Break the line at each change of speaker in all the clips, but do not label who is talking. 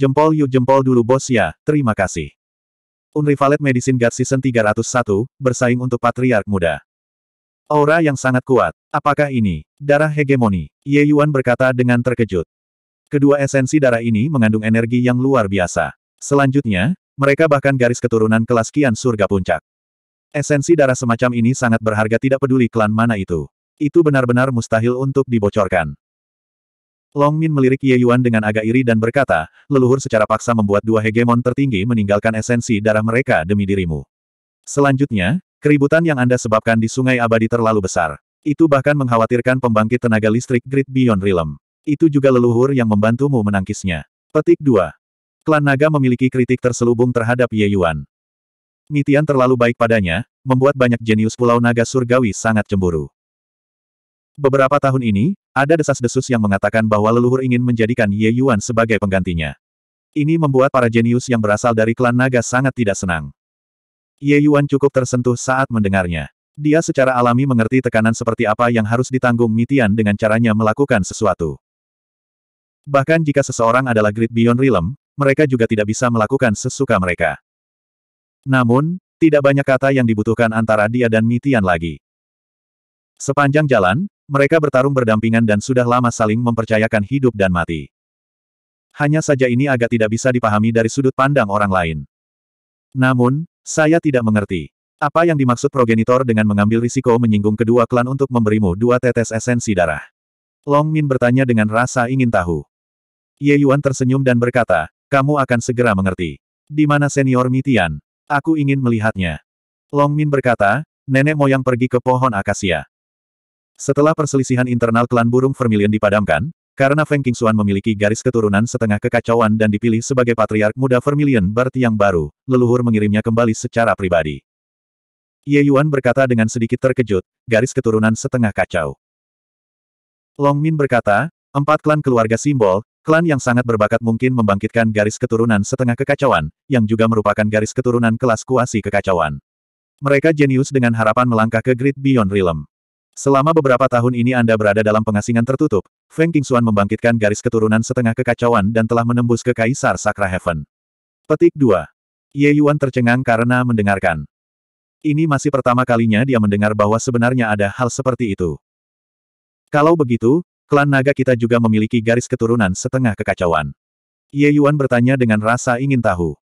Jempol yuk jempol dulu bos ya, terima kasih. Unrivaled Medicine Guard Season 301, bersaing untuk Patriark Muda. Aura yang sangat kuat. Apakah ini darah hegemoni? Ye Yuan berkata dengan terkejut. Kedua esensi darah ini mengandung energi yang luar biasa. Selanjutnya, mereka bahkan garis keturunan kelas kian surga puncak. Esensi darah semacam ini sangat berharga tidak peduli klan mana itu. Itu benar-benar mustahil untuk dibocorkan. Long Min melirik Ye Yuan dengan agak iri dan berkata, leluhur secara paksa membuat dua hegemon tertinggi meninggalkan esensi darah mereka demi dirimu. Selanjutnya, keributan yang Anda sebabkan di Sungai Abadi terlalu besar. Itu bahkan mengkhawatirkan pembangkit tenaga listrik Great Beyond Realm. Itu juga leluhur yang membantumu menangkisnya. Petik 2. Klan Naga memiliki kritik terselubung terhadap Ye Yuan. Mitian terlalu baik padanya, membuat banyak jenius Pulau Naga Surgawi sangat cemburu. Beberapa tahun ini, ada desas-desus yang mengatakan bahwa leluhur ingin menjadikan Ye Yuan sebagai penggantinya. Ini membuat para jenius yang berasal dari klan naga sangat tidak senang. Ye Yuan cukup tersentuh saat mendengarnya. Dia secara alami mengerti tekanan seperti apa yang harus ditanggung Mitian dengan caranya melakukan sesuatu. Bahkan jika seseorang adalah Great Beyond Realm, mereka juga tidak bisa melakukan sesuka mereka. Namun, tidak banyak kata yang dibutuhkan antara dia dan Mitian lagi. Sepanjang jalan, mereka bertarung berdampingan dan sudah lama saling mempercayakan hidup dan mati. Hanya saja ini agak tidak bisa dipahami dari sudut pandang orang lain. Namun, saya tidak mengerti. Apa yang dimaksud progenitor dengan mengambil risiko menyinggung kedua klan untuk memberimu dua tetes esensi darah? Long Min bertanya dengan rasa ingin tahu. Ye Yuan tersenyum dan berkata, kamu akan segera mengerti. Di mana senior Mitian? Aku ingin melihatnya. Long Min berkata, nenek moyang pergi ke pohon akasia. Setelah perselisihan internal klan burung vermilion dipadamkan, karena Feng Qingxuan memiliki garis keturunan setengah kekacauan dan dipilih sebagai patriark muda vermilion berarti yang baru, leluhur mengirimnya kembali secara pribadi. Ye Yuan berkata dengan sedikit terkejut, garis keturunan setengah kacau. Long Min berkata, empat klan keluarga simbol, klan yang sangat berbakat mungkin membangkitkan garis keturunan setengah kekacauan, yang juga merupakan garis keturunan kelas kuasi kekacauan. Mereka jenius dengan harapan melangkah ke Great Beyond Realm. Selama beberapa tahun ini Anda berada dalam pengasingan tertutup, Feng Qingxuan membangkitkan garis keturunan setengah kekacauan dan telah menembus ke Kaisar Sakra Heaven. Petik 2. Ye Yuan tercengang karena mendengarkan. Ini masih pertama kalinya dia mendengar bahwa sebenarnya ada hal seperti itu. Kalau begitu, klan naga kita juga memiliki garis keturunan setengah kekacauan. Ye Yuan bertanya dengan rasa ingin tahu.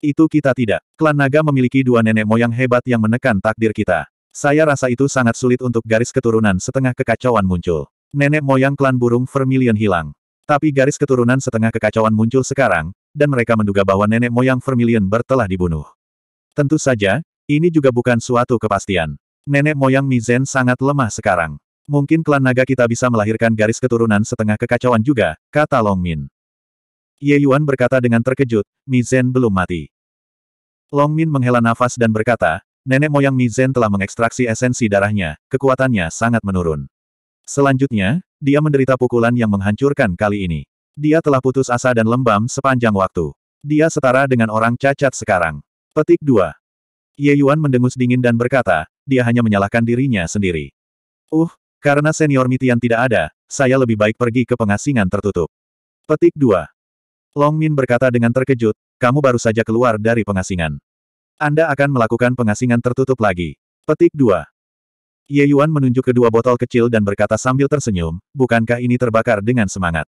Itu kita tidak. Klan naga memiliki dua nenek moyang hebat yang menekan takdir kita. Saya rasa itu sangat sulit untuk garis keturunan setengah kekacauan muncul. Nenek moyang klan burung Vermilion hilang. Tapi garis keturunan setengah kekacauan muncul sekarang, dan mereka menduga bahwa nenek moyang Vermilion bertelah dibunuh. Tentu saja, ini juga bukan suatu kepastian. Nenek moyang Mizen sangat lemah sekarang. Mungkin klan naga kita bisa melahirkan garis keturunan setengah kekacauan juga, kata Long Min. Ye Yuan berkata dengan terkejut, Mizen belum mati. Long Min menghela nafas dan berkata, nenek moyang Mizen telah mengekstraksi esensi darahnya, kekuatannya sangat menurun. Selanjutnya, dia menderita pukulan yang menghancurkan kali ini. Dia telah putus asa dan lembam sepanjang waktu. Dia setara dengan orang cacat sekarang. Petik 2. Ye Yuan mendengus dingin dan berkata, dia hanya menyalahkan dirinya sendiri. Uh, karena senior Mitian tidak ada, saya lebih baik pergi ke pengasingan tertutup. Petik 2. Long Min berkata dengan terkejut, kamu baru saja keluar dari pengasingan. Anda akan melakukan pengasingan tertutup lagi. Petik 2. Ye Yuan menunjuk kedua botol kecil dan berkata sambil tersenyum, bukankah ini terbakar dengan semangat?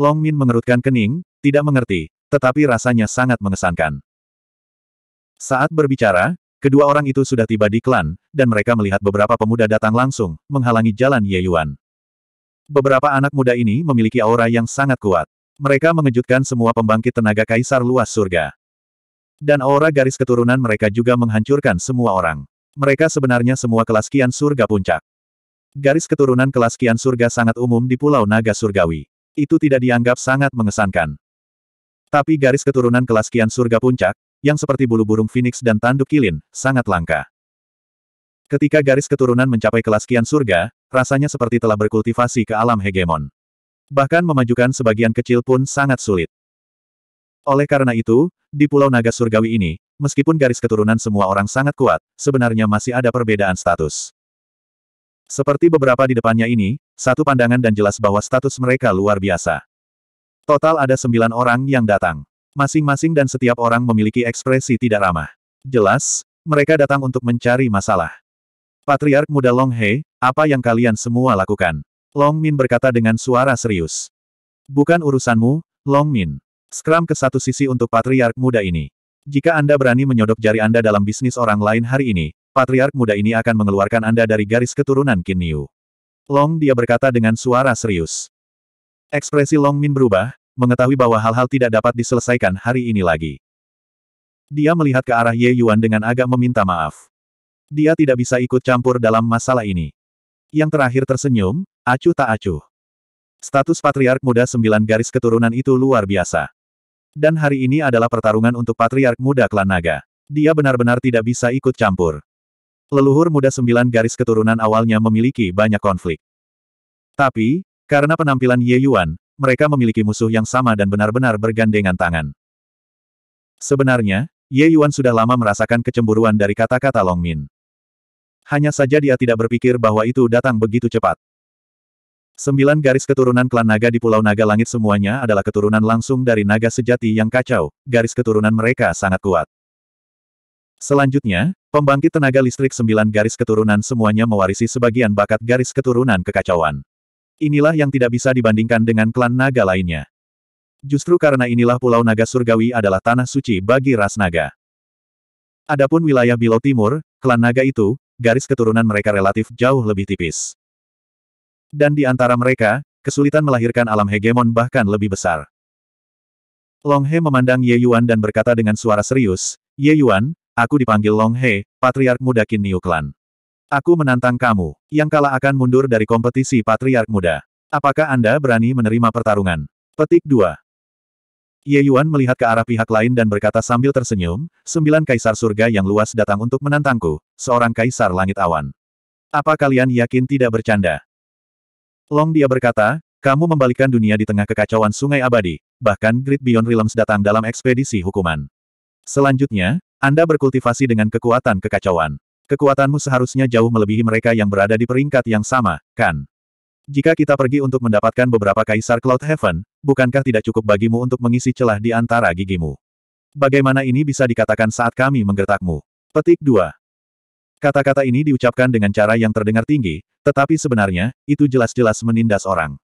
Long Min mengerutkan kening, tidak mengerti, tetapi rasanya sangat mengesankan. Saat berbicara, kedua orang itu sudah tiba di klan, dan mereka melihat beberapa pemuda datang langsung, menghalangi jalan Ye Yuan. Beberapa anak muda ini memiliki aura yang sangat kuat. Mereka mengejutkan semua pembangkit tenaga kaisar luas surga. Dan aura garis keturunan mereka juga menghancurkan semua orang. Mereka sebenarnya semua kelas kian surga puncak. Garis keturunan kelas kian surga sangat umum di Pulau Naga Surgawi. Itu tidak dianggap sangat mengesankan. Tapi garis keturunan kelas kian surga puncak, yang seperti bulu burung phoenix dan tanduk kilin, sangat langka. Ketika garis keturunan mencapai kelas kian surga, rasanya seperti telah berkultivasi ke alam hegemon. Bahkan memajukan sebagian kecil pun sangat sulit. Oleh karena itu, di Pulau Naga Surgawi ini, meskipun garis keturunan semua orang sangat kuat, sebenarnya masih ada perbedaan status. Seperti beberapa di depannya ini, satu pandangan dan jelas bahwa status mereka luar biasa. Total ada sembilan orang yang datang. Masing-masing dan setiap orang memiliki ekspresi tidak ramah. Jelas, mereka datang untuk mencari masalah. Patriark muda Long He, apa yang kalian semua lakukan? Long Min berkata dengan suara serius. Bukan urusanmu, Long Min. Skram ke satu sisi untuk patriark muda ini. Jika Anda berani menyodok jari Anda dalam bisnis orang lain hari ini, patriark muda ini akan mengeluarkan Anda dari garis keturunan Qin Niu. Long dia berkata dengan suara serius. Ekspresi Long Min berubah, mengetahui bahwa hal-hal tidak dapat diselesaikan hari ini lagi. Dia melihat ke arah Ye Yuan dengan agak meminta maaf. Dia tidak bisa ikut campur dalam masalah ini. Yang terakhir tersenyum, acuh tak acuh. Status patriark muda sembilan garis keturunan itu luar biasa. Dan hari ini adalah pertarungan untuk Patriark Muda Klan Naga. Dia benar-benar tidak bisa ikut campur. Leluhur muda sembilan garis keturunan awalnya memiliki banyak konflik. Tapi, karena penampilan Ye Yuan, mereka memiliki musuh yang sama dan benar-benar bergandengan tangan. Sebenarnya, Ye Yuan sudah lama merasakan kecemburuan dari kata-kata Long Min. Hanya saja dia tidak berpikir bahwa itu datang begitu cepat. Sembilan garis keturunan klan naga di Pulau Naga Langit semuanya adalah keturunan langsung dari naga sejati yang kacau, garis keturunan mereka sangat kuat. Selanjutnya, pembangkit tenaga listrik sembilan garis keturunan semuanya mewarisi sebagian bakat garis keturunan kekacauan. Inilah yang tidak bisa dibandingkan dengan klan naga lainnya. Justru karena inilah Pulau Naga Surgawi adalah tanah suci bagi ras naga. Adapun wilayah Bilo Timur, klan naga itu, garis keturunan mereka relatif jauh lebih tipis. Dan di antara mereka, kesulitan melahirkan alam hegemon bahkan lebih besar. Long He memandang Ye Yuan dan berkata dengan suara serius, Ye Yuan, aku dipanggil Long He, Patriark Muda Qin Niu Clan. Aku menantang kamu, yang kalah akan mundur dari kompetisi Patriark Muda. Apakah Anda berani menerima pertarungan? Petik 2. Ye Yuan melihat ke arah pihak lain dan berkata sambil tersenyum, sembilan kaisar surga yang luas datang untuk menantangku, seorang kaisar langit awan. Apa kalian yakin tidak bercanda? Long dia berkata, kamu membalikkan dunia di tengah kekacauan sungai abadi, bahkan Great Beyond Realms datang dalam ekspedisi hukuman. Selanjutnya, Anda berkultivasi dengan kekuatan kekacauan. Kekuatanmu seharusnya jauh melebihi mereka yang berada di peringkat yang sama, kan? Jika kita pergi untuk mendapatkan beberapa kaisar Cloud Heaven, bukankah tidak cukup bagimu untuk mengisi celah di antara gigimu? Bagaimana ini bisa dikatakan saat kami menggertakmu? Petik 2. Kata-kata ini diucapkan dengan cara yang terdengar tinggi, tetapi sebenarnya, itu jelas-jelas menindas orang.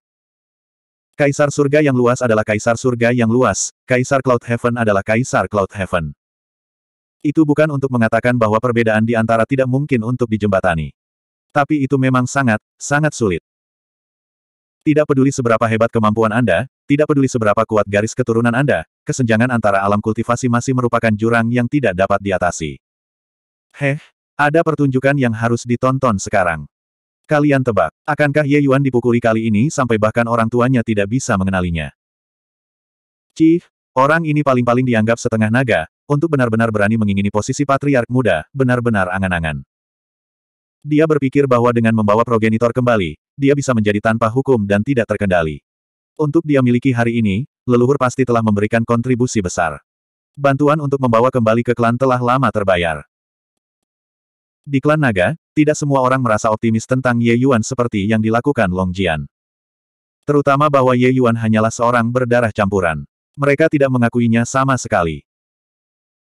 Kaisar surga yang luas adalah kaisar surga yang luas, kaisar Cloud Heaven adalah kaisar Cloud Heaven. Itu bukan untuk mengatakan bahwa perbedaan di antara tidak mungkin untuk dijembatani. Tapi itu memang sangat, sangat sulit. Tidak peduli seberapa hebat kemampuan Anda, tidak peduli seberapa kuat garis keturunan Anda, kesenjangan antara alam kultivasi masih merupakan jurang yang tidak dapat diatasi. Heh, ada pertunjukan yang harus ditonton sekarang. Kalian tebak, akankah Ye Yuan dipukuli kali ini sampai bahkan orang tuanya tidak bisa mengenalinya? Chief, orang ini paling-paling dianggap setengah naga, untuk benar-benar berani mengingini posisi patriark muda, benar-benar angan-angan. Dia berpikir bahwa dengan membawa progenitor kembali, dia bisa menjadi tanpa hukum dan tidak terkendali. Untuk dia miliki hari ini, leluhur pasti telah memberikan kontribusi besar. Bantuan untuk membawa kembali ke klan telah lama terbayar. Di klan naga, tidak semua orang merasa optimis tentang Ye Yuan seperti yang dilakukan Long Jian. Terutama bahwa Ye Yuan hanyalah seorang berdarah campuran. Mereka tidak mengakuinya sama sekali.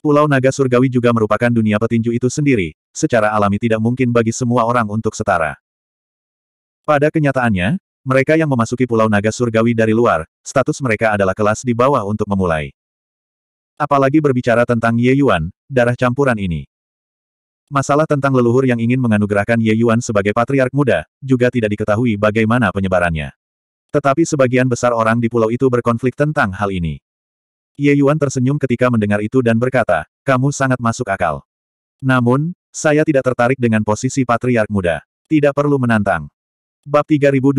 Pulau Naga Surgawi juga merupakan dunia petinju itu sendiri, secara alami tidak mungkin bagi semua orang untuk setara. Pada kenyataannya, mereka yang memasuki Pulau Naga Surgawi dari luar, status mereka adalah kelas di bawah untuk memulai. Apalagi berbicara tentang Ye Yuan, darah campuran ini. Masalah tentang leluhur yang ingin menganugerahkan Ye Yuan sebagai patriark muda, juga tidak diketahui bagaimana penyebarannya. Tetapi sebagian besar orang di pulau itu berkonflik tentang hal ini. Ye Yuan tersenyum ketika mendengar itu dan berkata, kamu sangat masuk akal. Namun, saya tidak tertarik dengan posisi patriark muda. Tidak perlu menantang. Bab 3012,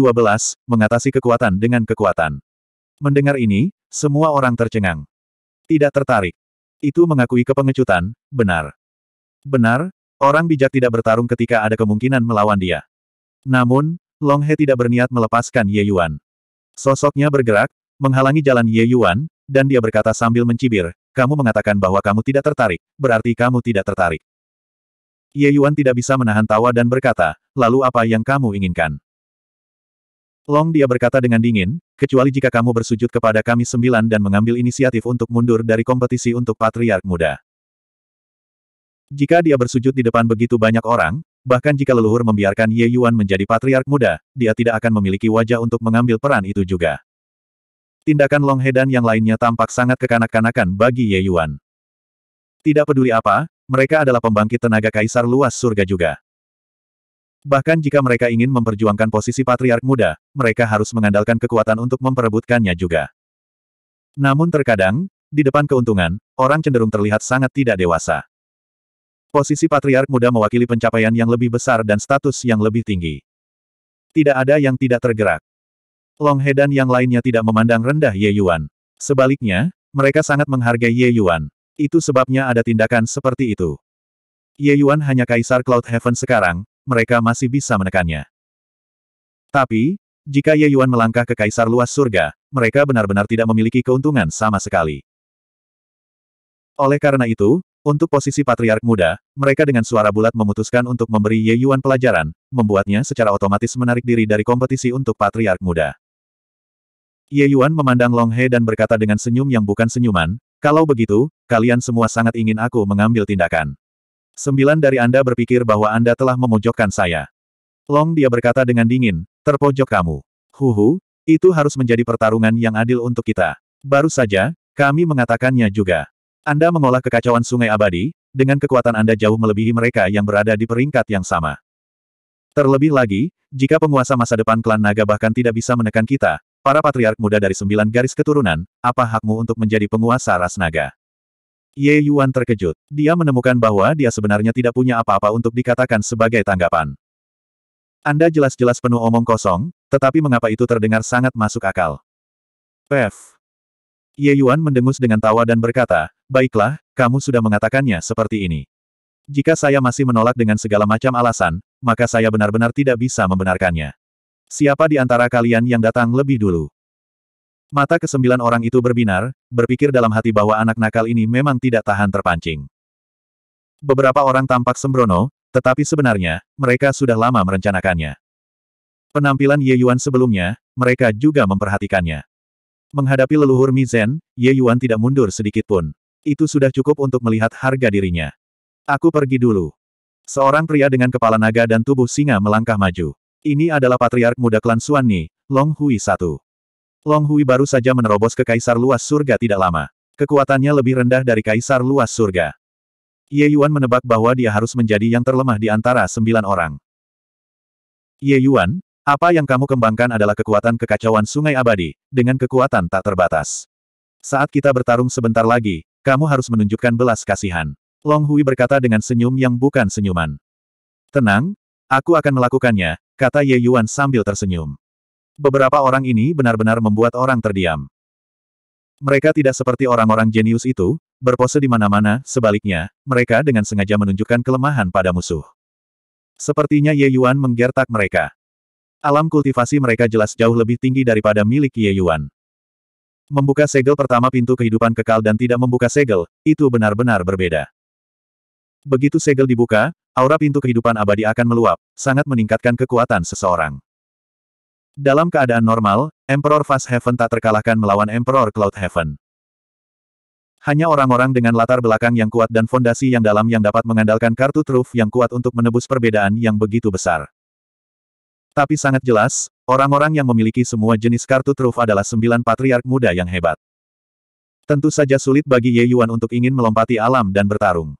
mengatasi kekuatan dengan kekuatan. Mendengar ini, semua orang tercengang. Tidak tertarik. Itu mengakui kepengecutan, benar. Benar, Orang bijak tidak bertarung ketika ada kemungkinan melawan dia. Namun, Long He tidak berniat melepaskan Ye Yuan. Sosoknya bergerak, menghalangi jalan Ye Yuan, dan dia berkata sambil mencibir, kamu mengatakan bahwa kamu tidak tertarik, berarti kamu tidak tertarik. Ye Yuan tidak bisa menahan tawa dan berkata, lalu apa yang kamu inginkan? Long dia berkata dengan dingin, kecuali jika kamu bersujud kepada kami sembilan dan mengambil inisiatif untuk mundur dari kompetisi untuk patriark muda. Jika dia bersujud di depan begitu banyak orang, bahkan jika leluhur membiarkan Ye Yuan menjadi patriark muda, dia tidak akan memiliki wajah untuk mengambil peran itu juga. Tindakan Long He dan yang lainnya tampak sangat kekanak-kanakan bagi Ye Yuan. Tidak peduli apa, mereka adalah pembangkit tenaga kaisar luas surga juga. Bahkan jika mereka ingin memperjuangkan posisi patriark muda, mereka harus mengandalkan kekuatan untuk memperebutkannya juga. Namun terkadang, di depan keuntungan, orang cenderung terlihat sangat tidak dewasa. Posisi patriark muda mewakili pencapaian yang lebih besar dan status yang lebih tinggi. Tidak ada yang tidak tergerak. Long He dan yang lainnya tidak memandang rendah Ye Yuan. Sebaliknya, mereka sangat menghargai Ye Yuan. Itu sebabnya ada tindakan seperti itu. Ye Yuan hanya kaisar Cloud Heaven sekarang, mereka masih bisa menekannya. Tapi, jika Ye Yuan melangkah ke kaisar luas surga, mereka benar-benar tidak memiliki keuntungan sama sekali. Oleh karena itu, untuk posisi patriark muda, mereka dengan suara bulat memutuskan untuk memberi Ye Yuan pelajaran, membuatnya secara otomatis menarik diri dari kompetisi untuk patriark muda. Ye Yuan memandang Long He dan berkata dengan senyum yang bukan senyuman, kalau begitu, kalian semua sangat ingin aku mengambil tindakan. Sembilan dari Anda berpikir bahwa Anda telah memojokkan saya. Long dia berkata dengan dingin, terpojok kamu. Huhu, itu harus menjadi pertarungan yang adil untuk kita. Baru saja, kami mengatakannya juga. Anda mengolah kekacauan sungai abadi, dengan kekuatan Anda jauh melebihi mereka yang berada di peringkat yang sama. Terlebih lagi, jika penguasa masa depan klan naga bahkan tidak bisa menekan kita, para patriark muda dari sembilan garis keturunan, apa hakmu untuk menjadi penguasa ras naga? Ye Yuan terkejut. Dia menemukan bahwa dia sebenarnya tidak punya apa-apa untuk dikatakan sebagai tanggapan. Anda jelas-jelas penuh omong kosong, tetapi mengapa itu terdengar sangat masuk akal? Pef. Ye Yuan mendengus dengan tawa dan berkata, Baiklah, kamu sudah mengatakannya seperti ini. Jika saya masih menolak dengan segala macam alasan, maka saya benar-benar tidak bisa membenarkannya. Siapa di antara kalian yang datang lebih dulu? Mata kesembilan orang itu berbinar, berpikir dalam hati bahwa anak nakal ini memang tidak tahan terpancing. Beberapa orang tampak sembrono, tetapi sebenarnya, mereka sudah lama merencanakannya. Penampilan Ye Yuan sebelumnya, mereka juga memperhatikannya. Menghadapi leluhur Mizen, Ye Yuan tidak mundur sedikit pun. Itu sudah cukup untuk melihat harga dirinya. Aku pergi dulu. Seorang pria dengan kepala naga dan tubuh singa melangkah maju. Ini adalah patriark muda klan Suanni, Long Hui I. Long Hui baru saja menerobos ke kaisar luas surga tidak lama. Kekuatannya lebih rendah dari kaisar luas surga. Ye Yuan menebak bahwa dia harus menjadi yang terlemah di antara sembilan orang. Ye Yuan, apa yang kamu kembangkan adalah kekuatan kekacauan sungai abadi, dengan kekuatan tak terbatas. Saat kita bertarung sebentar lagi, kamu harus menunjukkan belas kasihan. Long Hui berkata dengan senyum yang bukan senyuman. Tenang, aku akan melakukannya, kata Ye Yuan sambil tersenyum. Beberapa orang ini benar-benar membuat orang terdiam. Mereka tidak seperti orang-orang jenius itu, berpose di mana-mana, sebaliknya, mereka dengan sengaja menunjukkan kelemahan pada musuh. Sepertinya Ye Yuan menggertak mereka. Alam kultivasi mereka jelas jauh lebih tinggi daripada milik Ye Yuan. Membuka segel pertama pintu kehidupan kekal dan tidak membuka segel, itu benar-benar berbeda. Begitu segel dibuka, aura pintu kehidupan abadi akan meluap, sangat meningkatkan kekuatan seseorang. Dalam keadaan normal, Emperor Fast Heaven tak terkalahkan melawan Emperor Cloud Heaven. Hanya orang-orang dengan latar belakang yang kuat dan fondasi yang dalam yang dapat mengandalkan kartu truf yang kuat untuk menebus perbedaan yang begitu besar. Tapi sangat jelas, Orang-orang yang memiliki semua jenis kartu truf adalah sembilan patriark muda yang hebat. Tentu saja sulit bagi Ye Yuan untuk ingin melompati alam dan bertarung.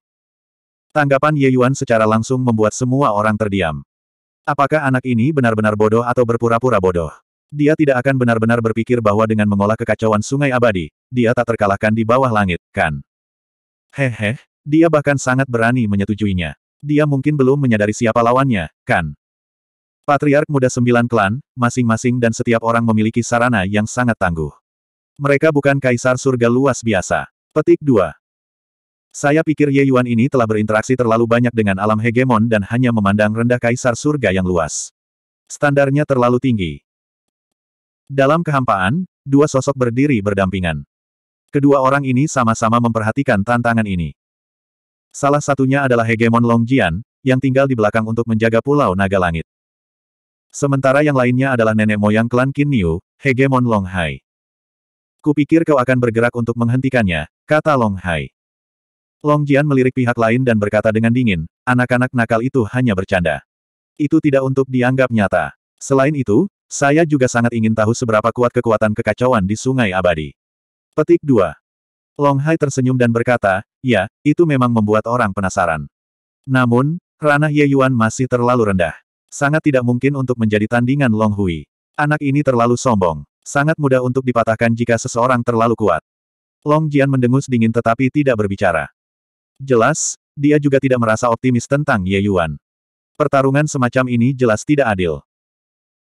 Tanggapan Ye Yuan secara langsung membuat semua orang terdiam. Apakah anak ini benar-benar bodoh atau berpura-pura bodoh? Dia tidak akan benar-benar berpikir bahwa dengan mengolah kekacauan sungai abadi, dia tak terkalahkan di bawah langit, kan? Hehe, dia bahkan sangat berani menyetujuinya. Dia mungkin belum menyadari siapa lawannya, kan? Patriark muda sembilan klan, masing-masing dan setiap orang memiliki sarana yang sangat tangguh. Mereka bukan kaisar surga luas biasa. Petik 2. Saya pikir Ye Yuan ini telah berinteraksi terlalu banyak dengan alam hegemon dan hanya memandang rendah kaisar surga yang luas. Standarnya terlalu tinggi. Dalam kehampaan, dua sosok berdiri berdampingan. Kedua orang ini sama-sama memperhatikan tantangan ini. Salah satunya adalah hegemon Long Jian, yang tinggal di belakang untuk menjaga Pulau Naga Langit. Sementara yang lainnya adalah nenek moyang klan Qin Niu, Hegemon Long Hai. Kupikir kau akan bergerak untuk menghentikannya, kata Long Hai. Long Jian melirik pihak lain dan berkata dengan dingin, anak-anak nakal itu hanya bercanda. Itu tidak untuk dianggap nyata. Selain itu, saya juga sangat ingin tahu seberapa kuat kekuatan kekacauan di Sungai Abadi. Petik 2. Long Hai tersenyum dan berkata, ya, itu memang membuat orang penasaran. Namun, ranah Ye Yuan masih terlalu rendah. Sangat tidak mungkin untuk menjadi tandingan Long Hui. Anak ini terlalu sombong. Sangat mudah untuk dipatahkan jika seseorang terlalu kuat. Long Jian mendengus dingin tetapi tidak berbicara. Jelas, dia juga tidak merasa optimis tentang Ye Yuan. Pertarungan semacam ini jelas tidak adil.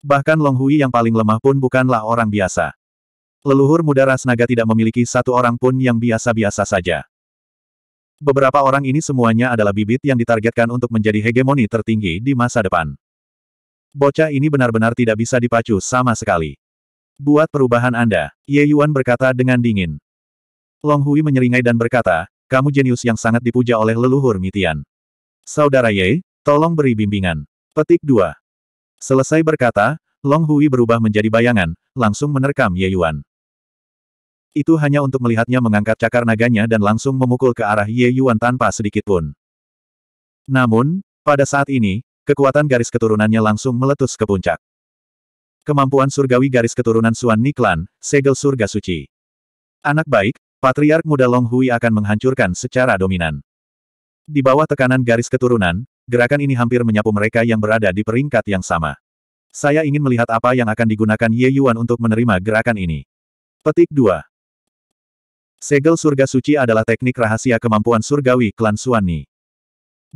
Bahkan Long Hui yang paling lemah pun bukanlah orang biasa. Leluhur muda ras naga tidak memiliki satu orang pun yang biasa-biasa saja. Beberapa orang ini semuanya adalah bibit yang ditargetkan untuk menjadi hegemoni tertinggi di masa depan. Bocah ini benar-benar tidak bisa dipacu sama sekali. Buat perubahan Anda, Ye Yuan berkata dengan dingin. Long Hui menyeringai dan berkata, kamu jenius yang sangat dipuja oleh leluhur Mitian. Saudara Ye, tolong beri bimbingan. Petik 2. Selesai berkata, Long Hui berubah menjadi bayangan, langsung menerkam Ye Yuan. Itu hanya untuk melihatnya mengangkat cakar naganya dan langsung memukul ke arah Ye Yuan tanpa sedikit pun. Namun, pada saat ini, Kekuatan garis keturunannya langsung meletus ke puncak. Kemampuan surgawi garis keturunan Suan Niklan, segel surga suci. Anak baik, Patriark muda Long Hui akan menghancurkan secara dominan. Di bawah tekanan garis keturunan, gerakan ini hampir menyapu mereka yang berada di peringkat yang sama. Saya ingin melihat apa yang akan digunakan Ye Yuan untuk menerima gerakan ini. Petik 2. Segel surga suci adalah teknik rahasia kemampuan surgawi klan Suan Ni.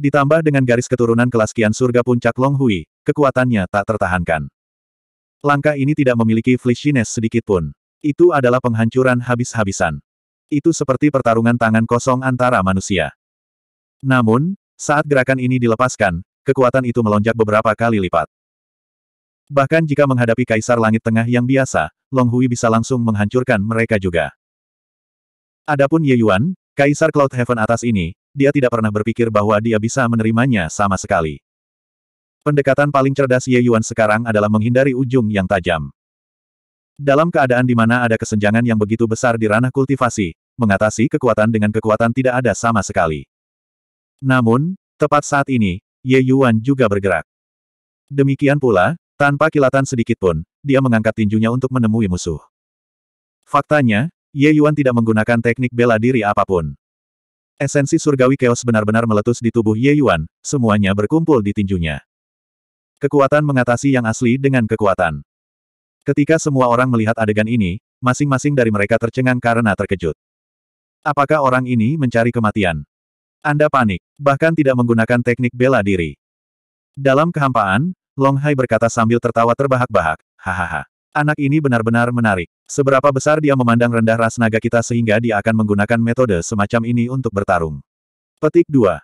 Ditambah dengan garis keturunan kelas kian surga puncak Long Hui, kekuatannya tak tertahankan. Langkah ini tidak memiliki sedikit sedikitpun. Itu adalah penghancuran habis-habisan. Itu seperti pertarungan tangan kosong antara manusia. Namun, saat gerakan ini dilepaskan, kekuatan itu melonjak beberapa kali lipat. Bahkan jika menghadapi Kaisar Langit Tengah yang biasa, Long Hui bisa langsung menghancurkan mereka juga. Adapun Ye Yuan, Kaisar Cloud Heaven atas ini, dia tidak pernah berpikir bahwa dia bisa menerimanya sama sekali. Pendekatan paling cerdas Ye Yuan sekarang adalah menghindari ujung yang tajam. Dalam keadaan di mana ada kesenjangan yang begitu besar di ranah kultivasi, mengatasi kekuatan dengan kekuatan tidak ada sama sekali. Namun, tepat saat ini, Ye Yuan juga bergerak. Demikian pula, tanpa kilatan sedikit pun, dia mengangkat tinjunya untuk menemui musuh. Faktanya, Ye Yuan tidak menggunakan teknik bela diri apapun. Esensi surgawi keos benar-benar meletus di tubuh Ye Yuan, semuanya berkumpul di tinjunya. Kekuatan mengatasi yang asli dengan kekuatan. Ketika semua orang melihat adegan ini, masing-masing dari mereka tercengang karena terkejut. Apakah orang ini mencari kematian? Anda panik, bahkan tidak menggunakan teknik bela diri. Dalam kehampaan, Long Hai berkata sambil tertawa terbahak-bahak, hahaha. Anak ini benar-benar menarik. Seberapa besar dia memandang rendah ras naga kita sehingga dia akan menggunakan metode semacam ini untuk bertarung. Petik 2.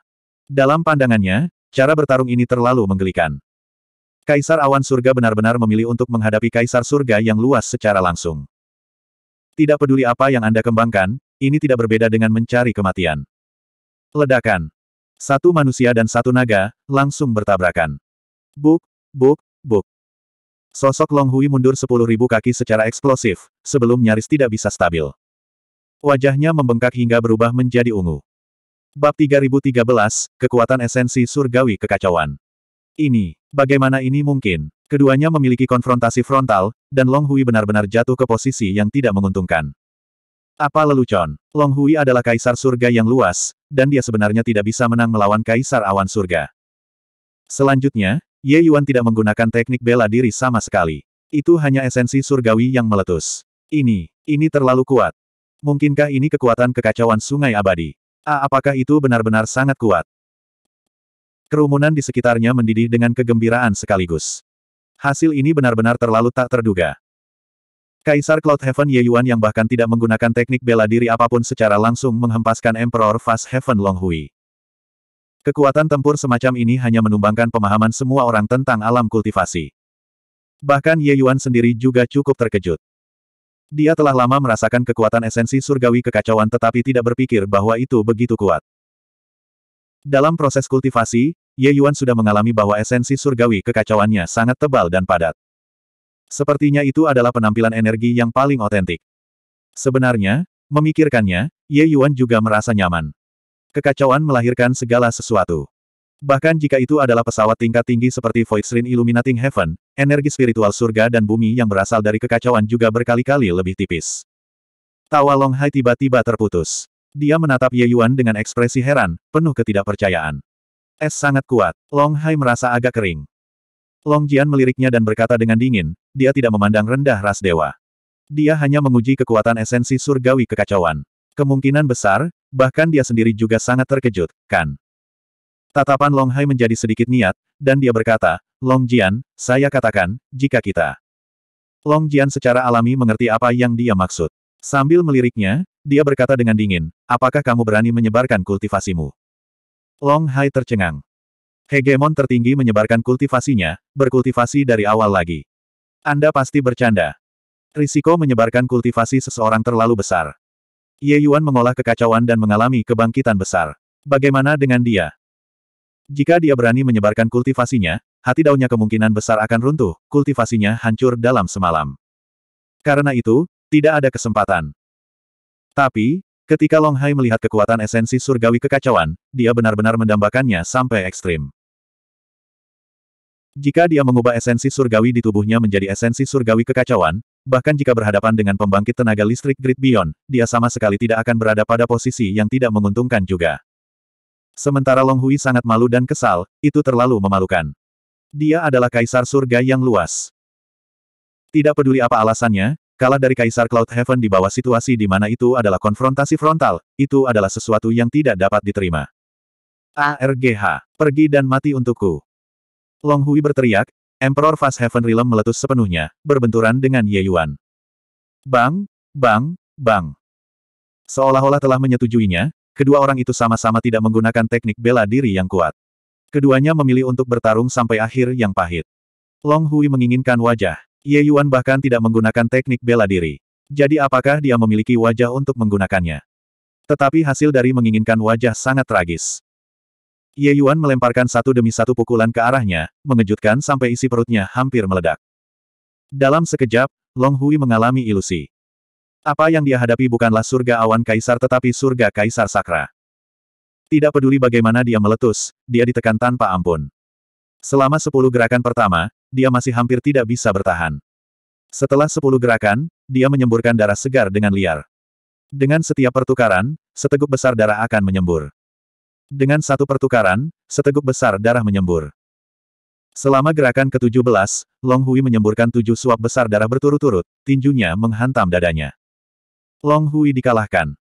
Dalam pandangannya, cara bertarung ini terlalu menggelikan. Kaisar Awan Surga benar-benar memilih untuk menghadapi Kaisar Surga yang luas secara langsung. Tidak peduli apa yang Anda kembangkan, ini tidak berbeda dengan mencari kematian. Ledakan. Satu manusia dan satu naga, langsung bertabrakan. Buk, buk, buk. Sosok Long Hui mundur sepuluh ribu kaki secara eksplosif, sebelum nyaris tidak bisa stabil. Wajahnya membengkak hingga berubah menjadi ungu. Bab 3013, Kekuatan Esensi Surgawi Kekacauan. Ini, bagaimana ini mungkin? Keduanya memiliki konfrontasi frontal, dan Long Hui benar-benar jatuh ke posisi yang tidak menguntungkan. Apa lelucon? Long Hui adalah kaisar surga yang luas, dan dia sebenarnya tidak bisa menang melawan kaisar awan surga. Selanjutnya, Ye Yuan tidak menggunakan teknik bela diri sama sekali. Itu hanya esensi surgawi yang meletus. Ini, ini terlalu kuat. Mungkinkah ini kekuatan kekacauan sungai abadi? A, apakah itu benar-benar sangat kuat? Kerumunan di sekitarnya mendidih dengan kegembiraan sekaligus. Hasil ini benar-benar terlalu tak terduga. Kaisar Cloud Heaven Ye Yuan yang bahkan tidak menggunakan teknik bela diri apapun secara langsung menghempaskan Emperor Fast Heaven Long Hui. Kekuatan tempur semacam ini hanya menumbangkan pemahaman semua orang tentang alam kultivasi. Bahkan Ye Yuan sendiri juga cukup terkejut. Dia telah lama merasakan kekuatan esensi surgawi kekacauan tetapi tidak berpikir bahwa itu begitu kuat. Dalam proses kultivasi, Ye Yuan sudah mengalami bahwa esensi surgawi kekacauannya sangat tebal dan padat. Sepertinya itu adalah penampilan energi yang paling otentik. Sebenarnya, memikirkannya, Ye Yuan juga merasa nyaman. Kekacauan melahirkan segala sesuatu. Bahkan jika itu adalah pesawat tingkat tinggi seperti Voidsrin Illuminating Heaven, energi spiritual surga dan bumi yang berasal dari kekacauan juga berkali-kali lebih tipis. Tawa Long Hai tiba-tiba terputus. Dia menatap Ye Yuan dengan ekspresi heran, penuh ketidakpercayaan. Es sangat kuat. Long Hai merasa agak kering. Long Jian meliriknya dan berkata dengan dingin, dia tidak memandang rendah ras dewa. Dia hanya menguji kekuatan esensi surgawi kekacauan. Kemungkinan besar, bahkan dia sendiri juga sangat terkejut, kan? Tatapan Long Hai menjadi sedikit niat, dan dia berkata, Long Jian, saya katakan, jika kita. Long Jian secara alami mengerti apa yang dia maksud. Sambil meliriknya, dia berkata dengan dingin, apakah kamu berani menyebarkan kultivasimu? Long Hai tercengang. Hegemon tertinggi menyebarkan kultivasinya, berkultivasi dari awal lagi. Anda pasti bercanda. Risiko menyebarkan kultivasi seseorang terlalu besar. Ye Yuan mengolah kekacauan dan mengalami kebangkitan besar. Bagaimana dengan dia? Jika dia berani menyebarkan kultivasinya, hati daunnya kemungkinan besar akan runtuh, kultivasinya hancur dalam semalam. Karena itu, tidak ada kesempatan. Tapi, ketika Long Hai melihat kekuatan esensi surgawi kekacauan, dia benar-benar mendambakannya sampai ekstrim. Jika dia mengubah esensi surgawi di tubuhnya menjadi esensi surgawi kekacauan, bahkan jika berhadapan dengan pembangkit tenaga listrik Grid Beyond, dia sama sekali tidak akan berada pada posisi yang tidak menguntungkan juga. Sementara Long Hui sangat malu dan kesal, itu terlalu memalukan. Dia adalah kaisar surga yang luas. Tidak peduli apa alasannya, kalah dari kaisar Cloud Heaven di bawah situasi di mana itu adalah konfrontasi frontal, itu adalah sesuatu yang tidak dapat diterima. ARGH, pergi dan mati untukku. Long Hui berteriak, Emperor Heaven Realm meletus sepenuhnya, berbenturan dengan Ye Yuan. Bang, bang, bang. Seolah-olah telah menyetujuinya, kedua orang itu sama-sama tidak menggunakan teknik bela diri yang kuat. Keduanya memilih untuk bertarung sampai akhir yang pahit. Long Hui menginginkan wajah. Ye Yuan bahkan tidak menggunakan teknik bela diri. Jadi apakah dia memiliki wajah untuk menggunakannya? Tetapi hasil dari menginginkan wajah sangat tragis. Ye Yuan melemparkan satu demi satu pukulan ke arahnya, mengejutkan sampai isi perutnya hampir meledak. Dalam sekejap, Long Hui mengalami ilusi. Apa yang dia hadapi bukanlah surga awan kaisar tetapi surga kaisar sakra. Tidak peduli bagaimana dia meletus, dia ditekan tanpa ampun. Selama sepuluh gerakan pertama, dia masih hampir tidak bisa bertahan. Setelah sepuluh gerakan, dia menyemburkan darah segar dengan liar. Dengan setiap pertukaran, seteguk besar darah akan menyembur. Dengan satu pertukaran, seteguk besar darah menyembur. Selama gerakan ke-17, Long Hui menyemburkan tujuh suap besar darah berturut-turut, tinjunya menghantam dadanya. Long Hui dikalahkan.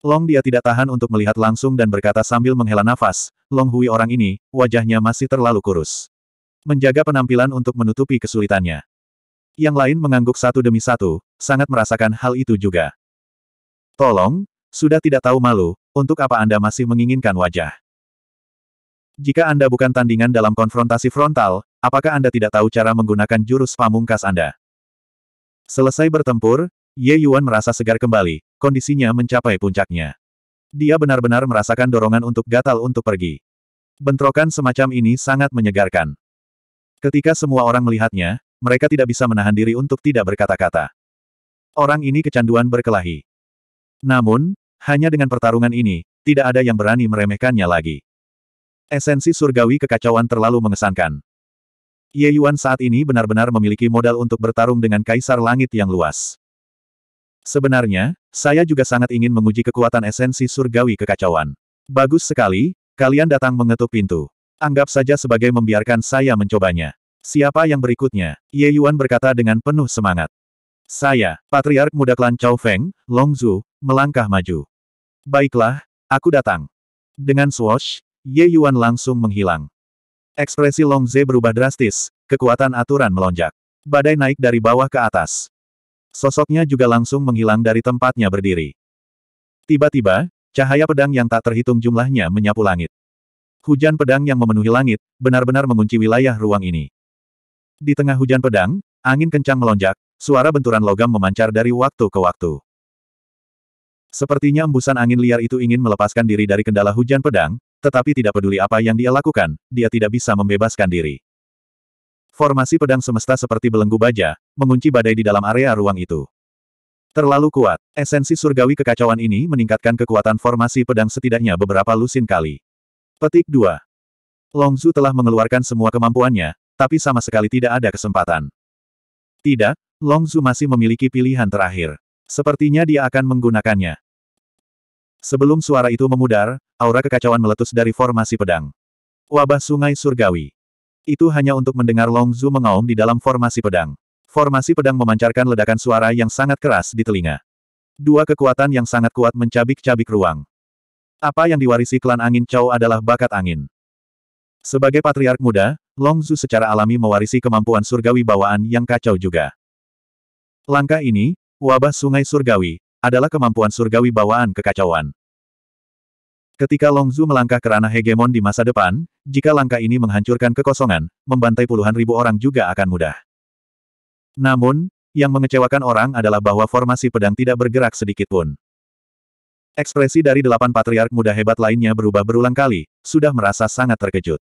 Long dia tidak tahan untuk melihat langsung dan berkata sambil menghela nafas, Long Hui orang ini, wajahnya masih terlalu kurus. Menjaga penampilan untuk menutupi kesulitannya. Yang lain mengangguk satu demi satu, sangat merasakan hal itu juga. Tolong, sudah tidak tahu malu, untuk apa Anda masih menginginkan wajah? Jika Anda bukan tandingan dalam konfrontasi frontal, apakah Anda tidak tahu cara menggunakan jurus pamungkas Anda? Selesai bertempur, Ye Yuan merasa segar kembali, kondisinya mencapai puncaknya. Dia benar-benar merasakan dorongan untuk gatal untuk pergi. Bentrokan semacam ini sangat menyegarkan. Ketika semua orang melihatnya, mereka tidak bisa menahan diri untuk tidak berkata-kata. Orang ini kecanduan berkelahi. Namun, hanya dengan pertarungan ini, tidak ada yang berani meremehkannya lagi. Esensi surgawi kekacauan terlalu mengesankan. Ye Yuan saat ini benar-benar memiliki modal untuk bertarung dengan kaisar langit yang luas. Sebenarnya, saya juga sangat ingin menguji kekuatan esensi surgawi kekacauan. Bagus sekali, kalian datang mengetuk pintu. Anggap saja sebagai membiarkan saya mencobanya. Siapa yang berikutnya? Ye Yuan berkata dengan penuh semangat. Saya, Patriark Muda Klan Chao Feng, Long Zhu, melangkah maju. Baiklah, aku datang. Dengan swash, Ye Yuan langsung menghilang. Ekspresi Long Ze berubah drastis, kekuatan aturan melonjak. Badai naik dari bawah ke atas. Sosoknya juga langsung menghilang dari tempatnya berdiri. Tiba-tiba, cahaya pedang yang tak terhitung jumlahnya menyapu langit. Hujan pedang yang memenuhi langit, benar-benar mengunci wilayah ruang ini. Di tengah hujan pedang, angin kencang melonjak, suara benturan logam memancar dari waktu ke waktu. Sepertinya embusan angin liar itu ingin melepaskan diri dari kendala hujan pedang, tetapi tidak peduli apa yang dia lakukan, dia tidak bisa membebaskan diri. Formasi pedang semesta seperti belenggu baja, mengunci badai di dalam area ruang itu. Terlalu kuat, esensi surgawi kekacauan ini meningkatkan kekuatan formasi pedang setidaknya beberapa lusin kali. Petik 2. Longzu telah mengeluarkan semua kemampuannya, tapi sama sekali tidak ada kesempatan. Tidak, Longzu masih memiliki pilihan terakhir. Sepertinya dia akan menggunakannya. Sebelum suara itu memudar, aura kekacauan meletus dari formasi pedang. Wabah sungai surgawi. Itu hanya untuk mendengar Long Zhu mengaum di dalam formasi pedang. Formasi pedang memancarkan ledakan suara yang sangat keras di telinga. Dua kekuatan yang sangat kuat mencabik-cabik ruang. Apa yang diwarisi klan angin Cao adalah bakat angin. Sebagai patriark muda, Long Zhu secara alami mewarisi kemampuan surgawi bawaan yang kacau juga. Langkah ini, wabah sungai surgawi, adalah kemampuan surgawi bawaan kekacauan. Ketika Longzu melangkah ke ranah hegemon di masa depan, jika langkah ini menghancurkan kekosongan, membantai puluhan ribu orang juga akan mudah. Namun, yang mengecewakan orang adalah bahwa formasi pedang tidak bergerak sedikit pun. Ekspresi dari delapan patriark muda hebat lainnya berubah berulang kali, sudah merasa sangat terkejut.